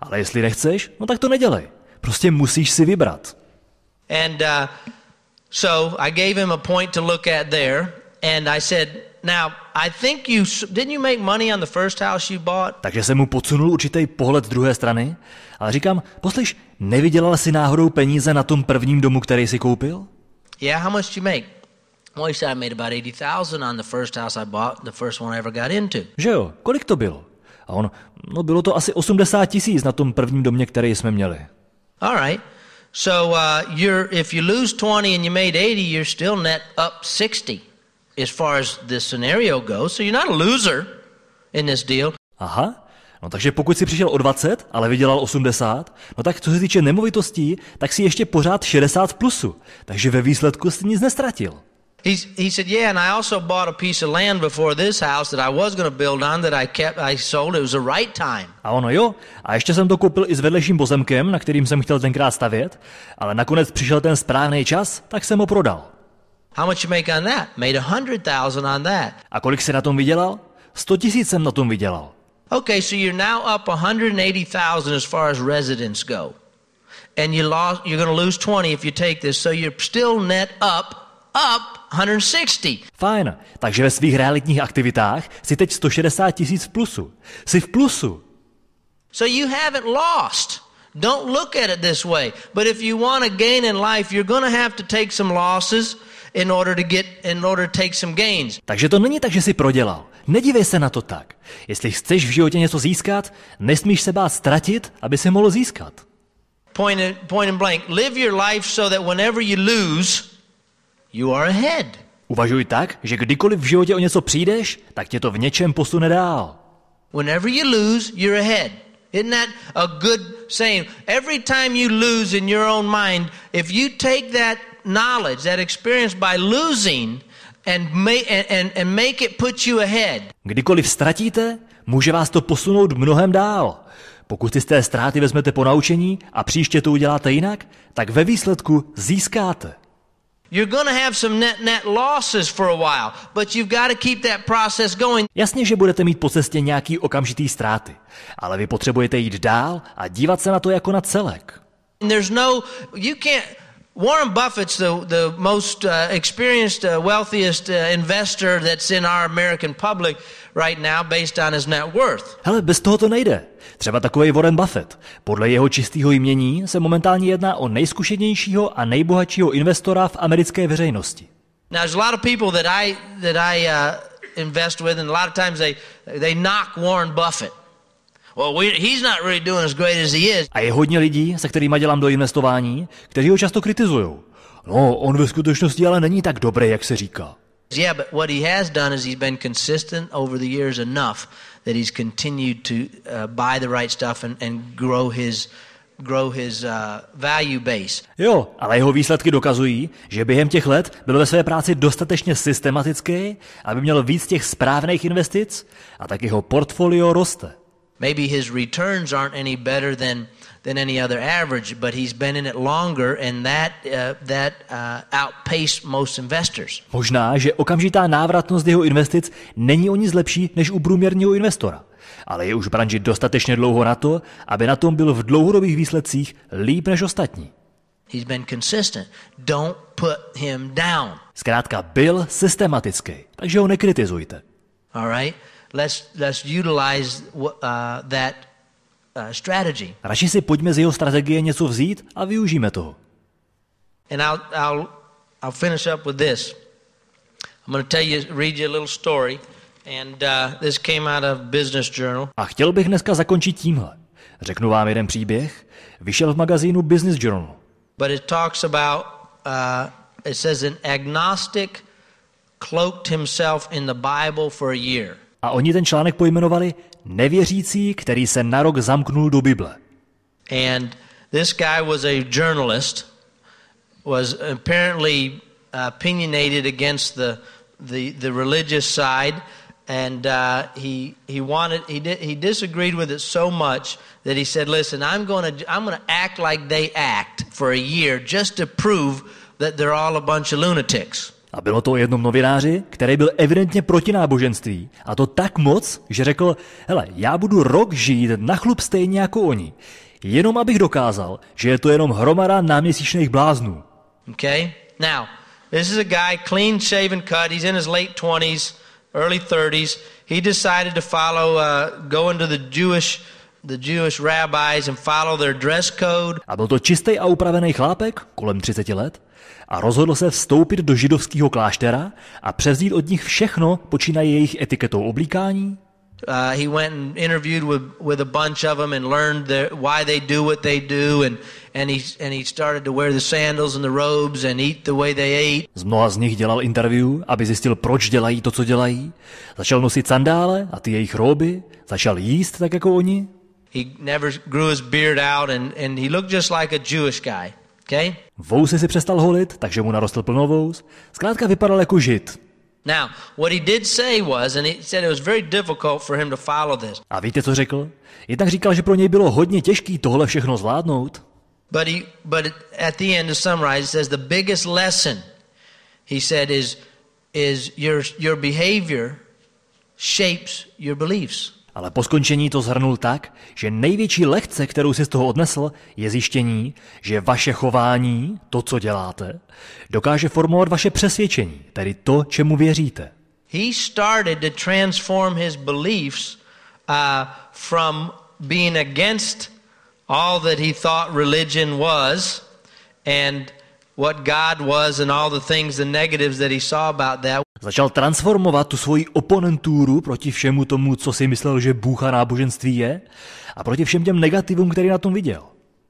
Speaker 2: Ale jestli nechceš, no tak to nedělej. Prostě musíš si vybrat.
Speaker 1: And uh, so I gave him a point to look at there and I said, now I think you didn't you make money on the
Speaker 2: first house you bought? Takže jsem mu podsunul určitý pohled z druhé strany ale říkám, poslyš, nevydělal jsi náhodou peníze na tom prvním domu, který jsi koupil?
Speaker 1: Yeah, how much did you make? Well, he said I made about 80,000 on the first house I bought, the first one I ever got into.
Speaker 2: Že jo, kolik to bylo? A on, no bylo to asi 80 tisíc na tom prvním domě, který jsme měli.
Speaker 1: All right. So uh, you're, if you lose 20 and you made 80, you're still net up 60 as far as this scenario goes. So you're not a loser in
Speaker 2: this deal. Aha, No takže pokud si přišel o 20, ale vydělal 80, no tak co se týče nemovitostí, tak si ještě pořád 60 plusu. Takže ve výsledku jsi nic nestratil.
Speaker 1: he said, yeah, and I also bought a piece of land before this house that I was going to build on that I
Speaker 2: kept, I sold. It was the right time. A ono jo. A ještě jsem to koupil i s vedlejším pozemkem, na kterým jsem chtěl tenkrát stavět, ale nakonec přišel ten správný čas, tak jsem ho prodal. How much you make on that? Made a hundred thousand on that. A kolik jsi na tom vydělal? 100 tisíc jsem na tom vydělal.
Speaker 1: Okay, so you're now up 180,000 as far as residents go. And you lost, you're going to lose 20 if you take this. So you're still net up, up
Speaker 2: 160. Fajn, takže ve svých realitních aktivitách si teď 160 tisíc v plusu. Jsi v plusu. So you haven't lost. Don't look at
Speaker 1: it this way. But if you want to gain in life, you're going to have to take some losses in order to get in order to take some gains.
Speaker 2: Takže to není tak, že si prodělal. Nedívej se na to tak. Jestli chceš v životě něco získat, nesmíš se bát ztratit, aby se mohl získat.
Speaker 1: Point, in, point and blank. Live your life so that whenever you lose,
Speaker 2: you are ahead. Uvažuj tak, že kdykoliv v životě o něco přijdeš, tak tě to v něčem posune dál. Whenever you lose, you're ahead. Isn't that a good saying? Every time
Speaker 1: you lose in your own mind, if you take that knowledge, that experience by losing –
Speaker 2: Kdykoliv ztratíte, může vás to posunout mnohem dál. Pokud si z té ztráty vezmete naučení a příště to uděláte jinak, tak ve výsledku získáte. Jasně, že budete mít po cestě nějaký okamžitý ztráty, ale vy potřebujete jít dál a dívat se na to jako na celek.
Speaker 1: There's no, you can't, Warren Buffett's the, the most uh, experienced, uh, wealthiest uh, investor that's in our American public right now based on his
Speaker 2: net worth. Hele, bez toho to nejde. Třeba takový Warren Buffett. Podle jeho čistého jmění se momentálně jedná o nejzkušenějšího a nejbohatšího investora v americké veřejnosti.
Speaker 1: Now, there's a lot of people that I, that I uh, invest with and a lot of times they, they knock Warren Buffett.
Speaker 2: A je hodně lidí, se kterými dělám do investování, kteří ho často kritizují. No, on ve skutečnosti ale není tak dobrý, jak se říká.
Speaker 1: Yeah, but what he has done is he's been consistent over the years enough that he's continued to uh, buy the right stuff and, grow his grow his uh, value base.
Speaker 2: Jo, ale jeho výsledky dokazují, že během těch let byl ve své práci dostatečně systematický, aby měl víc těch správných investic a tak jeho portfolio roste.
Speaker 1: Maybe his returns aren't any better than, than any other average, but he's been in it longer and that, uh, that uh, outpaced most investors.
Speaker 2: Možná, že okamžitá návratnost jeho investic není o nic lepší než u průměrného investora ale je už branži dostatečně dlouho na to, aby na tom byl v dlouhodobých výsledcích líp než ostatní. He's been consistent. Don't put him down. Zkrátka byl systematický, takže ho nekritizujte. All right? Let's, let's
Speaker 1: utilize uh, that uh, strategy.
Speaker 2: Radši si pojďme z jeho strategie něco vzít a využijeme toho.
Speaker 1: And I'll, I'll, I'll finish up with this. I'm going to tell you, read you a little story. And uh, this came out of Business
Speaker 2: Journal. A chtěl bych dneska zakončit tímhle. Řeknu vám jeden příběh. Vyšel v magazínu Business Journal.
Speaker 1: But it talks about, uh, it says an agnostic cloaked himself in the Bible for a year.
Speaker 2: A oni ten článek pojmenovali Nevěřící, který se na rok zamknul do Bible.
Speaker 1: And this guy was a journalist, was apparently uh, opinionated against the, the, the religious side, and uh, he, he wanted he, he disagreed with it so much that he said, "Listen, I'm going to I'm going to act like they act for a year just to prove that they're all a bunch of lunatics."
Speaker 2: A bylo to o jednom novináři, který byl evidentně proti náboženství. A to tak moc, že řekl, hele, já budu rok žít na chlup stejně jako oni. Jenom abych dokázal, že je to jenom hromada náměsíčných bláznů. Okay.
Speaker 1: Now, this is a guy, clean shaven cut, he's in his late 20s, early 30s. He decided to follow, uh,
Speaker 2: go into the Jewish The Jewish rabbis and follow their dress code. A byl to čistý a upravený chlápek, kolem 30 let, a rozhodl se vstoupit do židovského kláštera a převzít od nich všechno, počínaje jejich etiketou oblíkání, Uh, he
Speaker 1: went and interviewed with, with a bunch of them and learned their, why they do what they do and, and, he, and he started to wear the sandals and the robes and eat the way they ate.
Speaker 2: Z mnoha z nich dělal interview, aby zjistil, proč dělají to, co dělají. Začal nosit sandále a ty jejich roby, začal jíst tak jako oni.
Speaker 1: He never grew his beard out and, and he looked just like a Jewish guy. Okay?
Speaker 2: Vous si přestal holit, takže mu narostl plnovous. Zkrátka vypadal jako žid.
Speaker 1: Now, what he did say was, and he said it was very difficult for him to follow this.
Speaker 2: A víte, co řekl? Jednak říkal, že pro něj bylo hodně těžké tohle všechno zvládnout.
Speaker 1: But, he, but at the end, to summarize, it says the biggest lesson, he said, is, is your, your behavior shapes
Speaker 2: your beliefs. Ale po skončení to zhrnul tak, že největší lehce, kterou si z toho odnesl, je zjištění, že vaše chování, to, co děláte, dokáže formovat vaše přesvědčení, tedy to, čemu věříte.
Speaker 1: He started to transform his beliefs uh, from being against all that he thought religion was and what God was and all the things, the negatives that he
Speaker 2: saw about that. Začal transformovat tu svoji oponentůru proti všemu tomu, co si myslel, že Bůh a náboženství je, a proti všem těm negativům, který na tom viděl.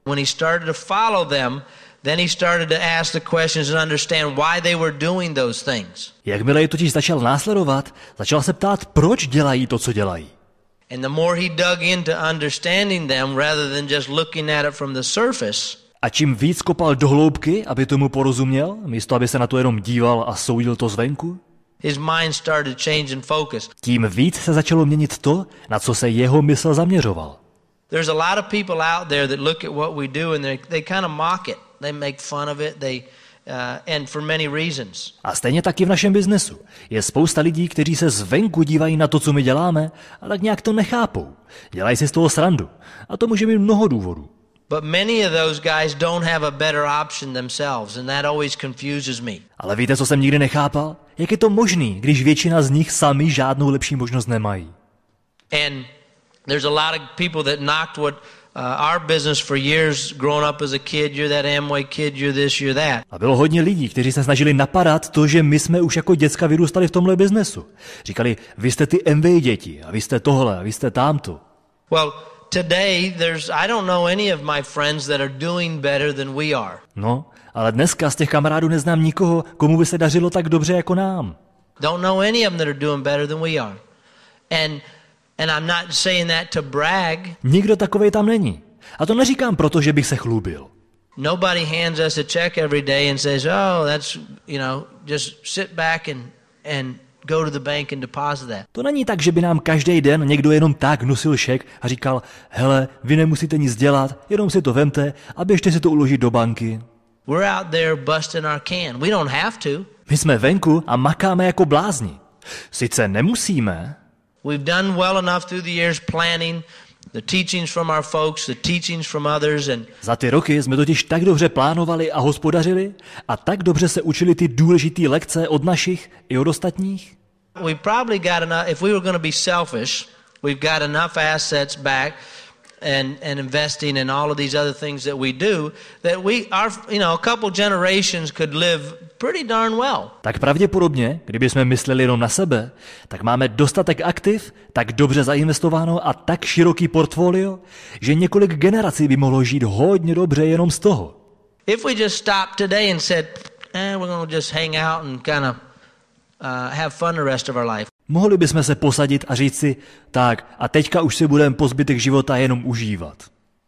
Speaker 1: When he started to follow them, then he started to ask the questions and understand why they were doing those
Speaker 2: things. Jakmile je totiž začal následovat, začal se ptát, proč dělají to, co dělají.
Speaker 1: And the more he dug into understanding them rather than just looking at it from the surface,
Speaker 2: a čím víc kopal do hloubky, aby tomu porozuměl, místo aby se na to jenom díval a soudil to zvenku,
Speaker 1: His mind started changing focus.
Speaker 2: Tím víc se začalo měnit to, na co se jeho mysl zaměřoval.
Speaker 1: There's a lot of people out there that look at what we do and they, they kind of mock it. They make fun of it. They uh, and for many reasons.
Speaker 2: A stejně taky v našem biznesu. Je spousta lidí, kteří se zvenku dívají na to, co my děláme, ale tak nějak to nechápou. Dělají si z toho srandu. A to může mít mnoho důvodů. Ale víte, co jsem nikdy nechápal? Jak je to možný, když většina z nich sami žádnou lepší možnost nemají?
Speaker 1: And there's a lot of people that knocked what uh, our business for years growing up as a kid, you're that Amway kid, you're this,
Speaker 2: you're that. A bylo hodně lidí, kteří se snažili napadat to, že my jsme už jako děcka vyrůstali v tomhle biznesu. Říkali, vy jste ty MV děti, a vy jste tohle, a vy jste tamto.
Speaker 1: Well, Today there's I don't know any of my friends that are doing better than we are.
Speaker 2: No, ale dneska z těch kamarádů neznám nikoho, komu by se dařilo tak dobře jako nám.
Speaker 1: Don't know any of them that are doing better than we are. And and I'm not
Speaker 2: saying that to brag. Nikdo takovej tam není. A to neříkám proto, že bych se chlubil.
Speaker 1: Nobody hands us a check every day and says, "Oh, that's, you know, just sit back and and go to the bank and deposit that.
Speaker 2: To není tak, že by nám každý den někdo jenom tak nosil šek a říkal, hele, vy nemusíte nic dělat, jenom si to vemte a běžte si to uložit do banky.
Speaker 1: We're out there busting our can. We don't have to.
Speaker 2: My jsme venku a makáme jako blázni. Sice nemusíme.
Speaker 1: We've done well enough through the years planning,
Speaker 2: za ty roky jsme totiž tak dobře plánovali a hospodařili a tak dobře se učili ty důležité lekce od našich i od ostatních.
Speaker 1: We probably got enough, if we were going to be selfish, we've got enough assets back and, and investing and all of these other things that we do, that we, are, you know, a couple generations could live pretty darn well.
Speaker 2: Tak pravděpodobně, kdyby jsme mysleli jenom na sebe, tak máme dostatek aktiv, tak dobře zainvestováno a tak široký portfolio, že několik generací by mohlo žít hodně dobře jenom z toho.
Speaker 1: If we just stop today and said, eh, we're going to just hang out and kind of uh, have fun the rest of our life
Speaker 2: mohli bychom se posadit a říct si, tak a teďka už si budeme po zbytek života jenom užívat.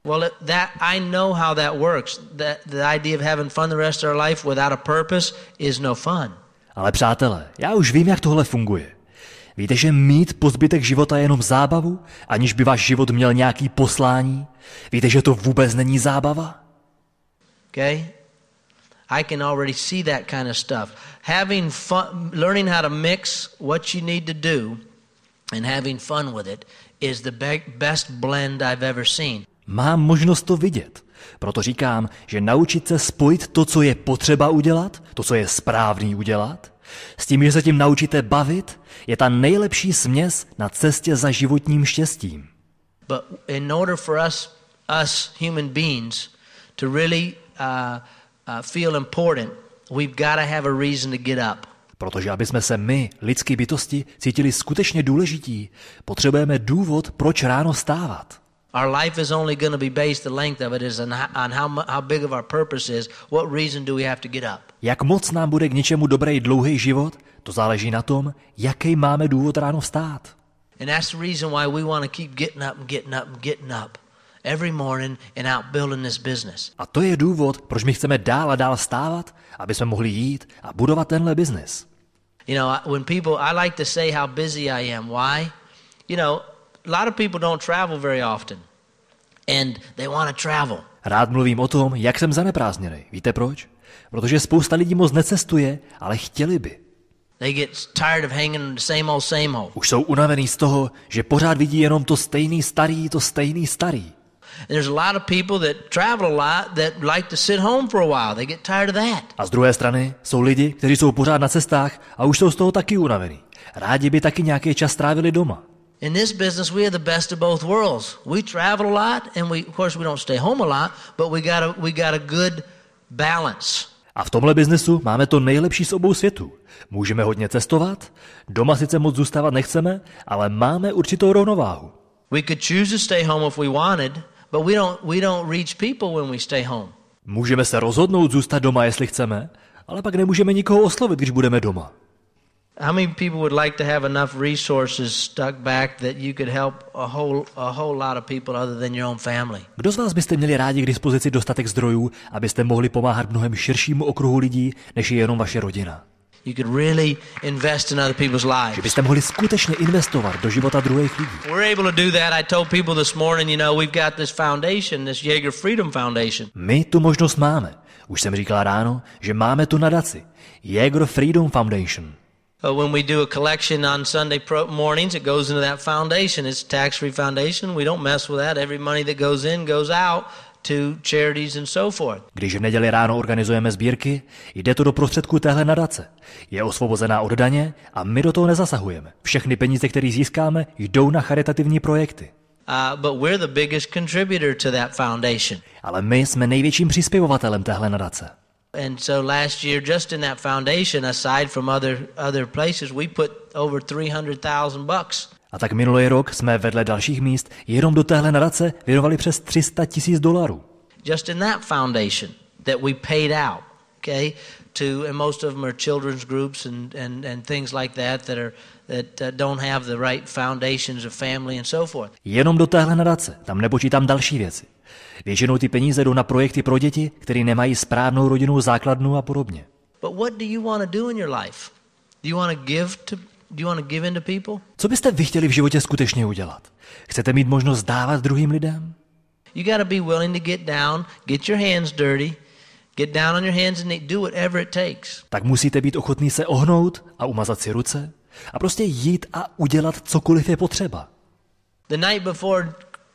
Speaker 1: Well, that I know how that works. The, the idea of having fun the rest of our life without a purpose is no fun.
Speaker 2: Ale přátelé, já už vím, jak tohle funguje. Víte, že mít po zbytek života jenom zábavu, aniž by váš život měl nějaký poslání? Víte, že to vůbec není zábava?
Speaker 1: Okay. I can already see that kind of stuff. Having fun, learning how to mix what you need to do and having fun with it is the best blend I've ever seen.
Speaker 2: Mám možnost to vidět. Proto říkám, že naučit se spojit to, co je potřeba udělat, to, co je správný udělat, s tím, že se tím naučíte bavit, je ta nejlepší směs na cestě za životním štěstím.
Speaker 1: But in order for us, us human beings, to really uh, Uh, feel important, we've got to have a reason to get up.
Speaker 2: Protože aby jsme se my, lidské bytosti, cítili skutečně důležití, potřebujeme důvod, proč ráno stávat.
Speaker 1: Our life is only going to be based, the length of it is on, how, how big of our purpose is. What reason do we have to get up?
Speaker 2: Jak moc nám bude k něčemu dobrý dlouhý život, to záleží na tom, jaký máme důvod ráno vstát.
Speaker 1: And that's the reason why we want to keep getting up and getting up and getting up every morning and out building this business.
Speaker 2: A to je důvod, proč my chceme dál a dál stávat, aby jsme mohli jít a budovat tenhle biznis.
Speaker 1: You know, when people, I like to say how busy I am. Why? You know, a lot of people don't travel very often. And they want to travel.
Speaker 2: Rád mluvím o tom, jak jsem zaneprázdněný. Víte proč? Protože spousta lidí moc necestuje, ale chtěli by. They get tired of hanging
Speaker 1: the same old, same old.
Speaker 2: Už jsou unavený z toho, že pořád vidí jenom to stejný starý, to stejný starý. A z druhé strany jsou lidi, kteří jsou pořád na cestách a už jsou z toho taky unavení. Rádi by taky nějaký čas strávili doma.
Speaker 1: In this business, we are the best of both worlds. We travel a lot, and we, of course, we don't stay home a lot, but we got a, we got
Speaker 2: a good balance. A v tomhle biznesu máme to nejlepší z obou světů. Můžeme hodně cestovat, doma sice moc zůstávat nechceme, ale máme určitou rovnováhu.
Speaker 1: We could choose to stay home if we wanted, But we don't, we don't reach people when we stay home.
Speaker 2: Můžeme se rozhodnout zůstat doma, jestli chceme, ale pak nemůžeme nikoho oslovit, když budeme doma.
Speaker 1: How many people would like to have enough resources stuck back that you could help a whole, a whole lot of people other than your own family?
Speaker 2: Kdo z vás byste měli rádi k dispozici dostatek zdrojů, abyste mohli pomáhat mnohem širšímu okruhu lidí, než je jenom vaše rodina?
Speaker 1: You could really invest in other people's lives. Že byste
Speaker 2: mohli skutečně investovat do života druhých lidí.
Speaker 1: We're able to do that. I told people this morning, you know, we've got this foundation, this Jaeger Freedom Foundation.
Speaker 2: My tu možnost máme. Už jsem říkal ráno, že máme tu nadaci. Jaeger Freedom Foundation.
Speaker 1: when we do a collection on Sunday mornings, it goes into that foundation. It's tax-free foundation. We don't mess with that. Every money that goes in goes out
Speaker 2: Když v neděli ráno organizujeme sbírky, jde to do prostředků téhle nadace. Je osvobozená od daně a my do toho nezasahujeme. Všechny peníze, které získáme, jdou na charitativní projekty. Uh, Ale my jsme největším přispěvovatelem téhle nadace.
Speaker 1: And so last year, just in that foundation, aside from other other places, we put over 300,000 bucks.
Speaker 2: A tak minulý rok jsme vedle dalších míst jenom do téhle nadace věnovali přes 300 tisíc dolarů.
Speaker 1: Just in that foundation that we paid out, okay, to and most of them are children's groups and and and things like that that are that uh, don't have the right foundations of family and so forth.
Speaker 2: Jenom do téhle nadace, tam nepočítám další věci. Většinou ty peníze jdou na projekty pro děti, které nemají správnou rodinnou základnu a podobně.
Speaker 1: But what do you want to do in your life? Do you want to give to
Speaker 2: co byste vy chtěli v životě skutečně udělat? Chcete mít možnost dávat druhým lidem?
Speaker 1: You got to be willing to get down, get your hands dirty,
Speaker 2: get down on your hands and do whatever it takes. Tak musíte být ochotný se ohnout a umazat si ruce a prostě jít a udělat cokoliv je potřeba. The
Speaker 1: night before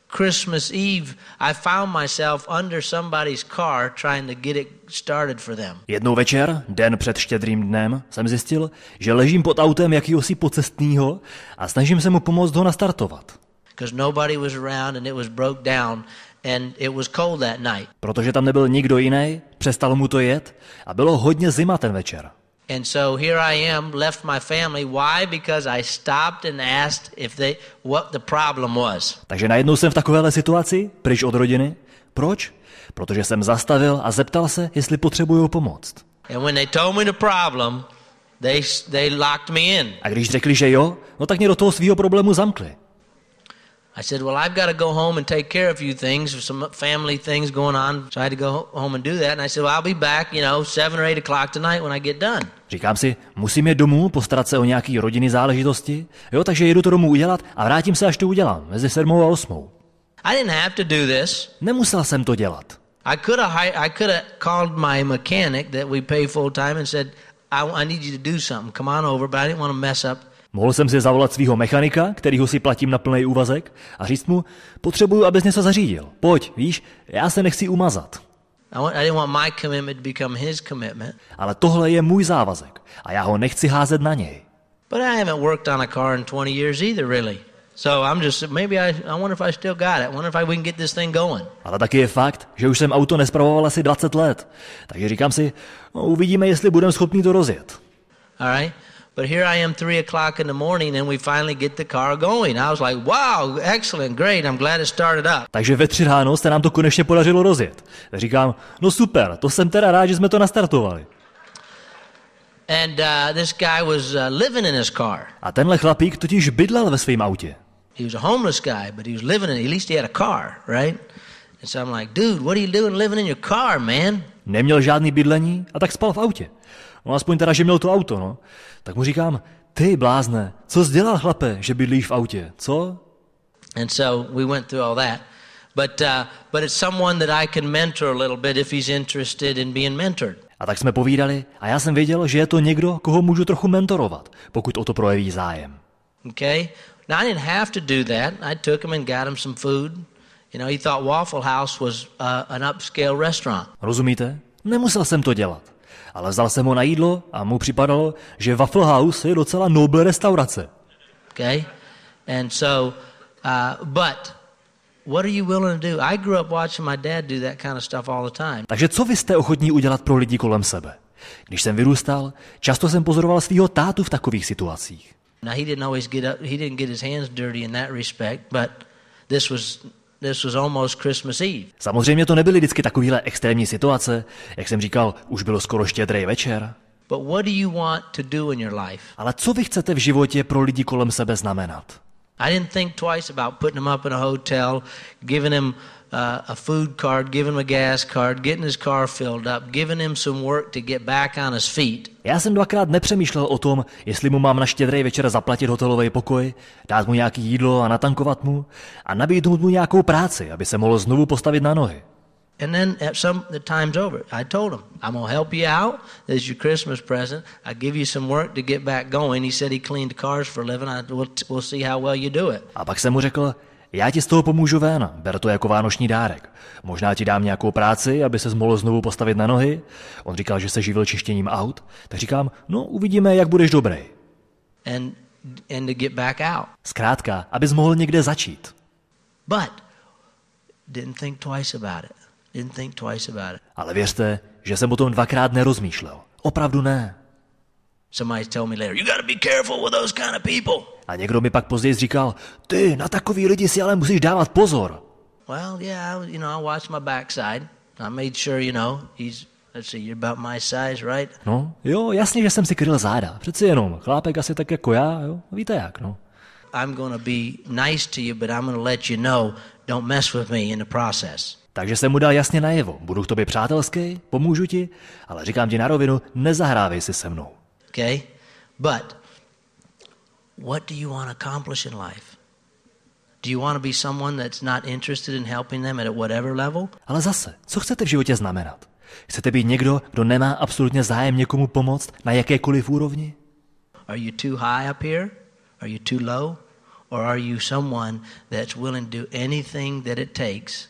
Speaker 1: Christmas Eve, I found myself under somebody's car trying to get it started for them.
Speaker 2: Jednou večer, den před štědrým dnem, jsem zjistil, že ležím pod autem jakýhosi pocestního a snažím se mu pomoct ho nastartovat.
Speaker 1: Because nobody was was was around and and it it broke down cold that night.
Speaker 2: Protože tam nebyl nikdo jiný, přestalo mu to jet a bylo hodně zima ten večer.
Speaker 1: And so here I am, left my family. Why? Because I stopped and asked if they, what the problem was.
Speaker 2: Takže najednou jsem v takovéhle situaci, pryč od rodiny. Proč? Protože jsem zastavil a zeptal se, jestli potřebuju pomoc. And when they told me the problem, they, they locked me in. A když řekli, že jo, no tak mě do toho svého problému zamkli.
Speaker 1: I said, Well, I've got to go home and take care of a few things. There's some family things going on. So I had to go home and do that. And I said, Well, I'll be back, you know, 7 or 8 o'clock tonight when I get done.
Speaker 2: Říkám si, musím je domů, postarat se o nějaký rodiny záležitosti. Jo, takže jedu to domů udělat a vrátím se, až to udělám, mezi 7 a 8. I didn't have to do this. Nemusel jsem to dělat. I could have I
Speaker 1: could have called my mechanic that we pay full time and said, I, I need you to do something. Come
Speaker 2: on over, but I didn't want to mess up Mohl jsem si zavolat svého mechanika, kterýho si platím na plný úvazek, a říct mu, potřebuju, abys něco zařídil. Pojď, víš, já se nechci umazat. Ale tohle je můj závazek a já ho nechci házet na něj. Ale taky je fakt, že už jsem auto nespravoval asi 20 let. Takže říkám si, no, uvidíme, jestli budeme schopni to rozjet. All right.
Speaker 1: But here I am, three o'clock in the morning, and we finally get the car going. I was like, wow, excellent, great, I'm glad it started up.
Speaker 2: Takže ve tři ráno se nám to konečně podařilo rozjet. A říkám, no super, to jsem teda rád, že jsme to nastartovali.
Speaker 1: And uh, this guy was uh, living in his car. A tenhle chlapík totiž bydlel ve svém autě. He was a homeless guy, but he was living in, at least he had a car, right? And so I'm like, dude, what are you doing living in your car,
Speaker 2: man? Neměl žádný bydlení a tak spal v autě. On aspoň teda, že měl to auto, no. Tak mu říkám, ty blázne, co jsi dělal, chlape, že bydlíš v autě, co? And
Speaker 1: so we went through all that. But, uh, but it's someone that I can mentor a little bit if he's interested in being mentored.
Speaker 2: A tak jsme povídali a já jsem věděl, že je to někdo, koho můžu trochu mentorovat, pokud o to projeví zájem.
Speaker 1: Okay. Now I didn't have to do that. I took him and got him some food. You know, he thought Waffle House was uh, an upscale restaurant.
Speaker 2: Rozumíte? Nemusel jsem to dělat ale vzal jsem ho na jídlo a mu připadalo, že Waffle House je docela noble restaurace.
Speaker 1: Okay? And so, uh, but what are you willing to do? I grew up watching my dad do that kind of stuff all the time.
Speaker 2: Takže co vy jste ochotní udělat pro lidi kolem sebe? Když jsem vyrůstal, často jsem pozoroval svého tátu v takových situacích.
Speaker 1: Now he didn't always get up, he didn't get his hands dirty in that respect, but this was This was almost Christmas Eve.
Speaker 2: Samozřejmě to nebyly vždycky takovéhle extrémní situace. Jak jsem říkal, už bylo skoro štědrý večer. But what do you want
Speaker 1: to do in your life?
Speaker 2: Ale co vy chcete v životě pro lidi kolem sebe znamenat?
Speaker 1: I didn't think twice about putting up in a hotel, giving uh, a food card, giving him a gas card, getting his car filled up, giving him some work to get back on his feet.
Speaker 2: Já jsem dvakrát nepřemýšlel o tom, jestli mu mám na štědrý večer zaplatit hotelový pokoj, dát mu nějaký jídlo a natankovat mu a nabídnout mu nějakou práci, aby se mohl znovu postavit na nohy.
Speaker 1: And then at some the time's over. I told him, I'm gonna help you out. This is your Christmas present. I give you some work to get back going. He said he cleaned cars for a living. I, we'll, we'll see how well you do it.
Speaker 2: A pak jsem mu řekl, já ti z toho pomůžu ven, ber to jako vánoční dárek. Možná ti dám nějakou práci, aby se mohl znovu postavit na nohy. On říkal, že se živil čištěním aut, tak říkám, no uvidíme, jak budeš dobrý. And, and to get back out. Zkrátka, abys mohl někde začít.
Speaker 1: But didn't think twice about it. Didn't think twice about it.
Speaker 2: Ale věřte, že jsem o tom dvakrát nerozmýšlel. Opravdu ne. A někdo mi pak později říkal, ty, na takový lidi si ale musíš dávat pozor.
Speaker 1: Well, yeah, you know, I watched my backside. I made sure, you know, he's Let's see, you're about my size, right?
Speaker 2: No, jo, jasně, že jsem si kryl záda. Přeci jenom, chlápek asi tak jako já, jo, víte jak, no.
Speaker 1: I'm gonna be nice to you, but I'm gonna let
Speaker 2: you know, don't mess with me in the process. Takže jsem mu dal jasně najevo, budu k tobě přátelský, pomůžu ti, ale říkám ti na rovinu, nezahrávej si se mnou okay?
Speaker 1: But what do you want to accomplish in life? Do you want to be someone that's not interested in helping them at whatever level?
Speaker 2: Ale zase, co chcete v životě znamenat? Chcete být někdo, kdo nemá absolutně zájem někomu pomoct na jakékoliv úrovni?
Speaker 1: Are you too high up here? Are you too low? Or are you someone that's willing to do anything that it takes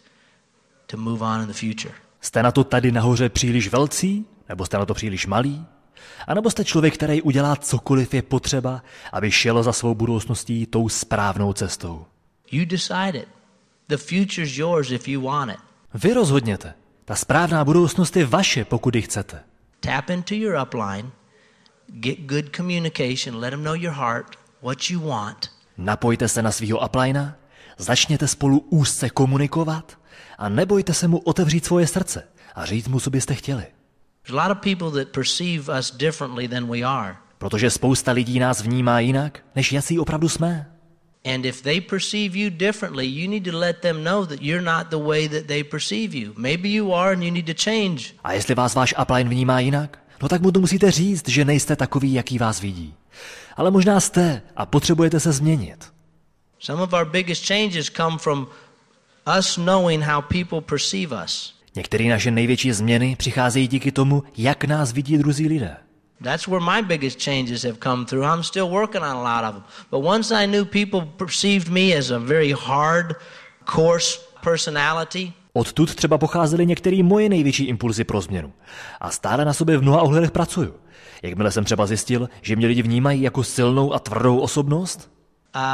Speaker 1: to move on in the future?
Speaker 2: Jste na to tady nahoře příliš velcí? Nebo jste na to příliš malí? A nebo jste člověk, který udělá cokoliv je potřeba, aby šel za svou budoucností tou správnou cestou. You decide
Speaker 1: it. The future's yours if you want it.
Speaker 2: Vy rozhodněte. Ta správná budoucnost je vaše, pokud ji chcete.
Speaker 1: Tap into your upline, get good communication, let them know your heart,
Speaker 2: what you want. Napojte se na svého uplina, začněte spolu úzce komunikovat a nebojte se mu otevřít svoje srdce a říct mu, co byste chtěli. Protože spousta lidí nás vnímá jinak, než jasí opravdu jsme.
Speaker 1: And if they perceive you differently, you need to let them know that you're not the way that they perceive you. Maybe you are and you need to change.
Speaker 2: A jestli vás váš upline vnímá jinak, no tak mu to musíte říct, že nejste takový, jaký vás vidí. Ale možná jste a potřebujete se změnit.
Speaker 1: Some of our biggest changes come from us knowing how people perceive us.
Speaker 2: Některé naše největší změny přicházejí díky tomu, jak nás vidí druzí lidé.
Speaker 1: That's where my biggest changes have come through. I'm still working on a lot of them. But once I knew people perceived me as a very hard, coarse personality,
Speaker 2: Odtud třeba pocházely některé moje největší impulzy pro změnu. A stále na sobě v mnoha ohledech pracuju. Jakmile jsem třeba zjistil, že mě lidi vnímají jako silnou a tvrdou osobnost,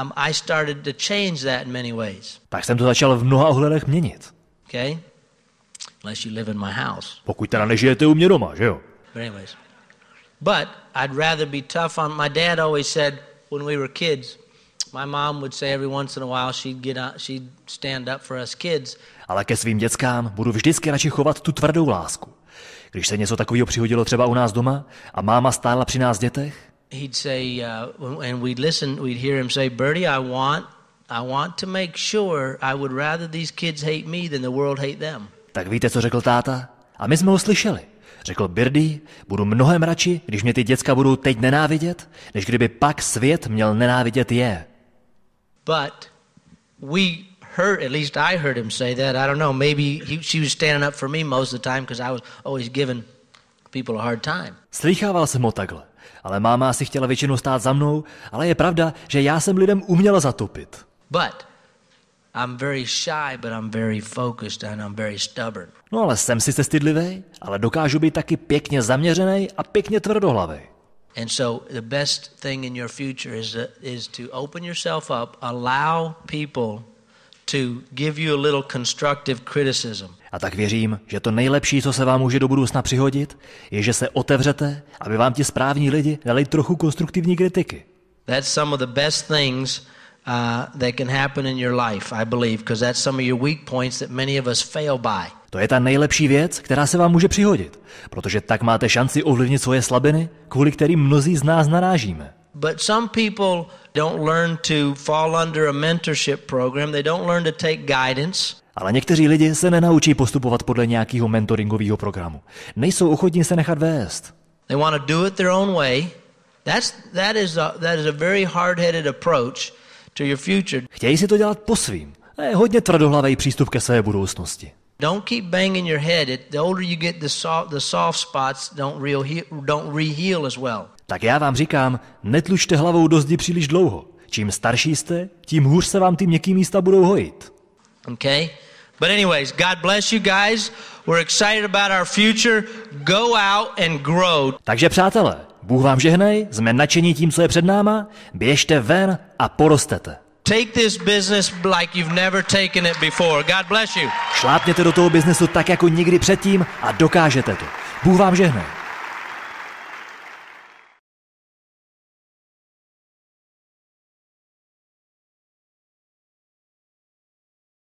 Speaker 1: um, I started to change that in many ways.
Speaker 2: tak jsem to začal v mnoha ohledech měnit.
Speaker 1: Okay? Unless you live in my house.
Speaker 2: Pokud teda nežijete u mě doma, že jo?
Speaker 1: But anyways. But I'd rather be tough on my dad always said when we were kids, my mom would say every once in a while she'd get out, she'd stand up for us kids.
Speaker 2: Ale ke svým dětskám budu vždycky radši chovat tu tvrdou lásku. Když se něco takového přihodilo třeba u nás doma a máma stála při nás dětech,
Speaker 1: he'd say uh, and we'd listen, we'd hear him say, "Bertie, I want I want to make sure I would rather these kids hate me than the world hate them."
Speaker 2: Tak víte, co řekl táta? A my jsme ho slyšeli. Řekl Birdy, budu mnohem radši, když mě ty děcka budou teď nenávidět, než kdyby pak svět měl nenávidět je.
Speaker 1: But we heard, at least I heard him say that. I don't know, maybe he, she was standing up for me most of the time because I was always giving people a hard time.
Speaker 2: Slychával jsem ho takhle, ale máma si chtěla většinou stát za mnou, ale je pravda, že já jsem lidem uměla zatupit.
Speaker 1: But I'm very shy, but I'm very focused and I'm very stubborn.
Speaker 2: No ale jsem si stydlivý, ale dokážu být taky pěkně zaměřený a pěkně tvrdohlavý.
Speaker 1: And so the best thing in your future is, is to open yourself up, allow people to give you a little constructive criticism.
Speaker 2: A tak věřím, že to nejlepší, co se vám může do budoucna přihodit, je, že se otevřete, aby vám ti správní lidi dali trochu konstruktivní kritiky.
Speaker 1: That's some of the best things uh, that can happen in your life, I believe, because that's some of your weak points that many of us fail by.
Speaker 2: To je ta nejlepší věc, která se vám může přihodit, protože tak máte šanci ovlivnit svoje slabiny, kvůli kterým mnozí z nás narážíme.
Speaker 1: But some people don't learn to fall under a mentorship program. They don't learn
Speaker 2: to take guidance. Ale někteří lidi se nenaučí postupovat podle nějakého mentoringového programu. Nejsou ochotní se nechat vést.
Speaker 1: They want to do it their own way. That's, that, is a, that is a very hard-headed approach to your future. Chtějí si to dělat po svým.
Speaker 2: To je hodně tvrdohlavý přístup ke své budoucnosti.
Speaker 1: Don't keep banging your head. The older you get, the soft, the soft spots don't, real, don't reheal as well.
Speaker 2: Tak já vám říkám, netlučte hlavou do zdi příliš dlouho. Čím starší jste, tím hůř se vám ty měkký místa budou hojit.
Speaker 1: Okay? But anyways, God bless you guys. We're excited about our future.
Speaker 2: Go out and grow. Takže přátelé, Bůh vám žehnej, jsme nadšení tím, co je před náma, běžte ven a porostete.
Speaker 1: Take this business like you've never taken it before. God bless you.
Speaker 2: Šlápněte do toho biznesu tak, jako nikdy předtím a dokážete to. Bůh vám žehnej.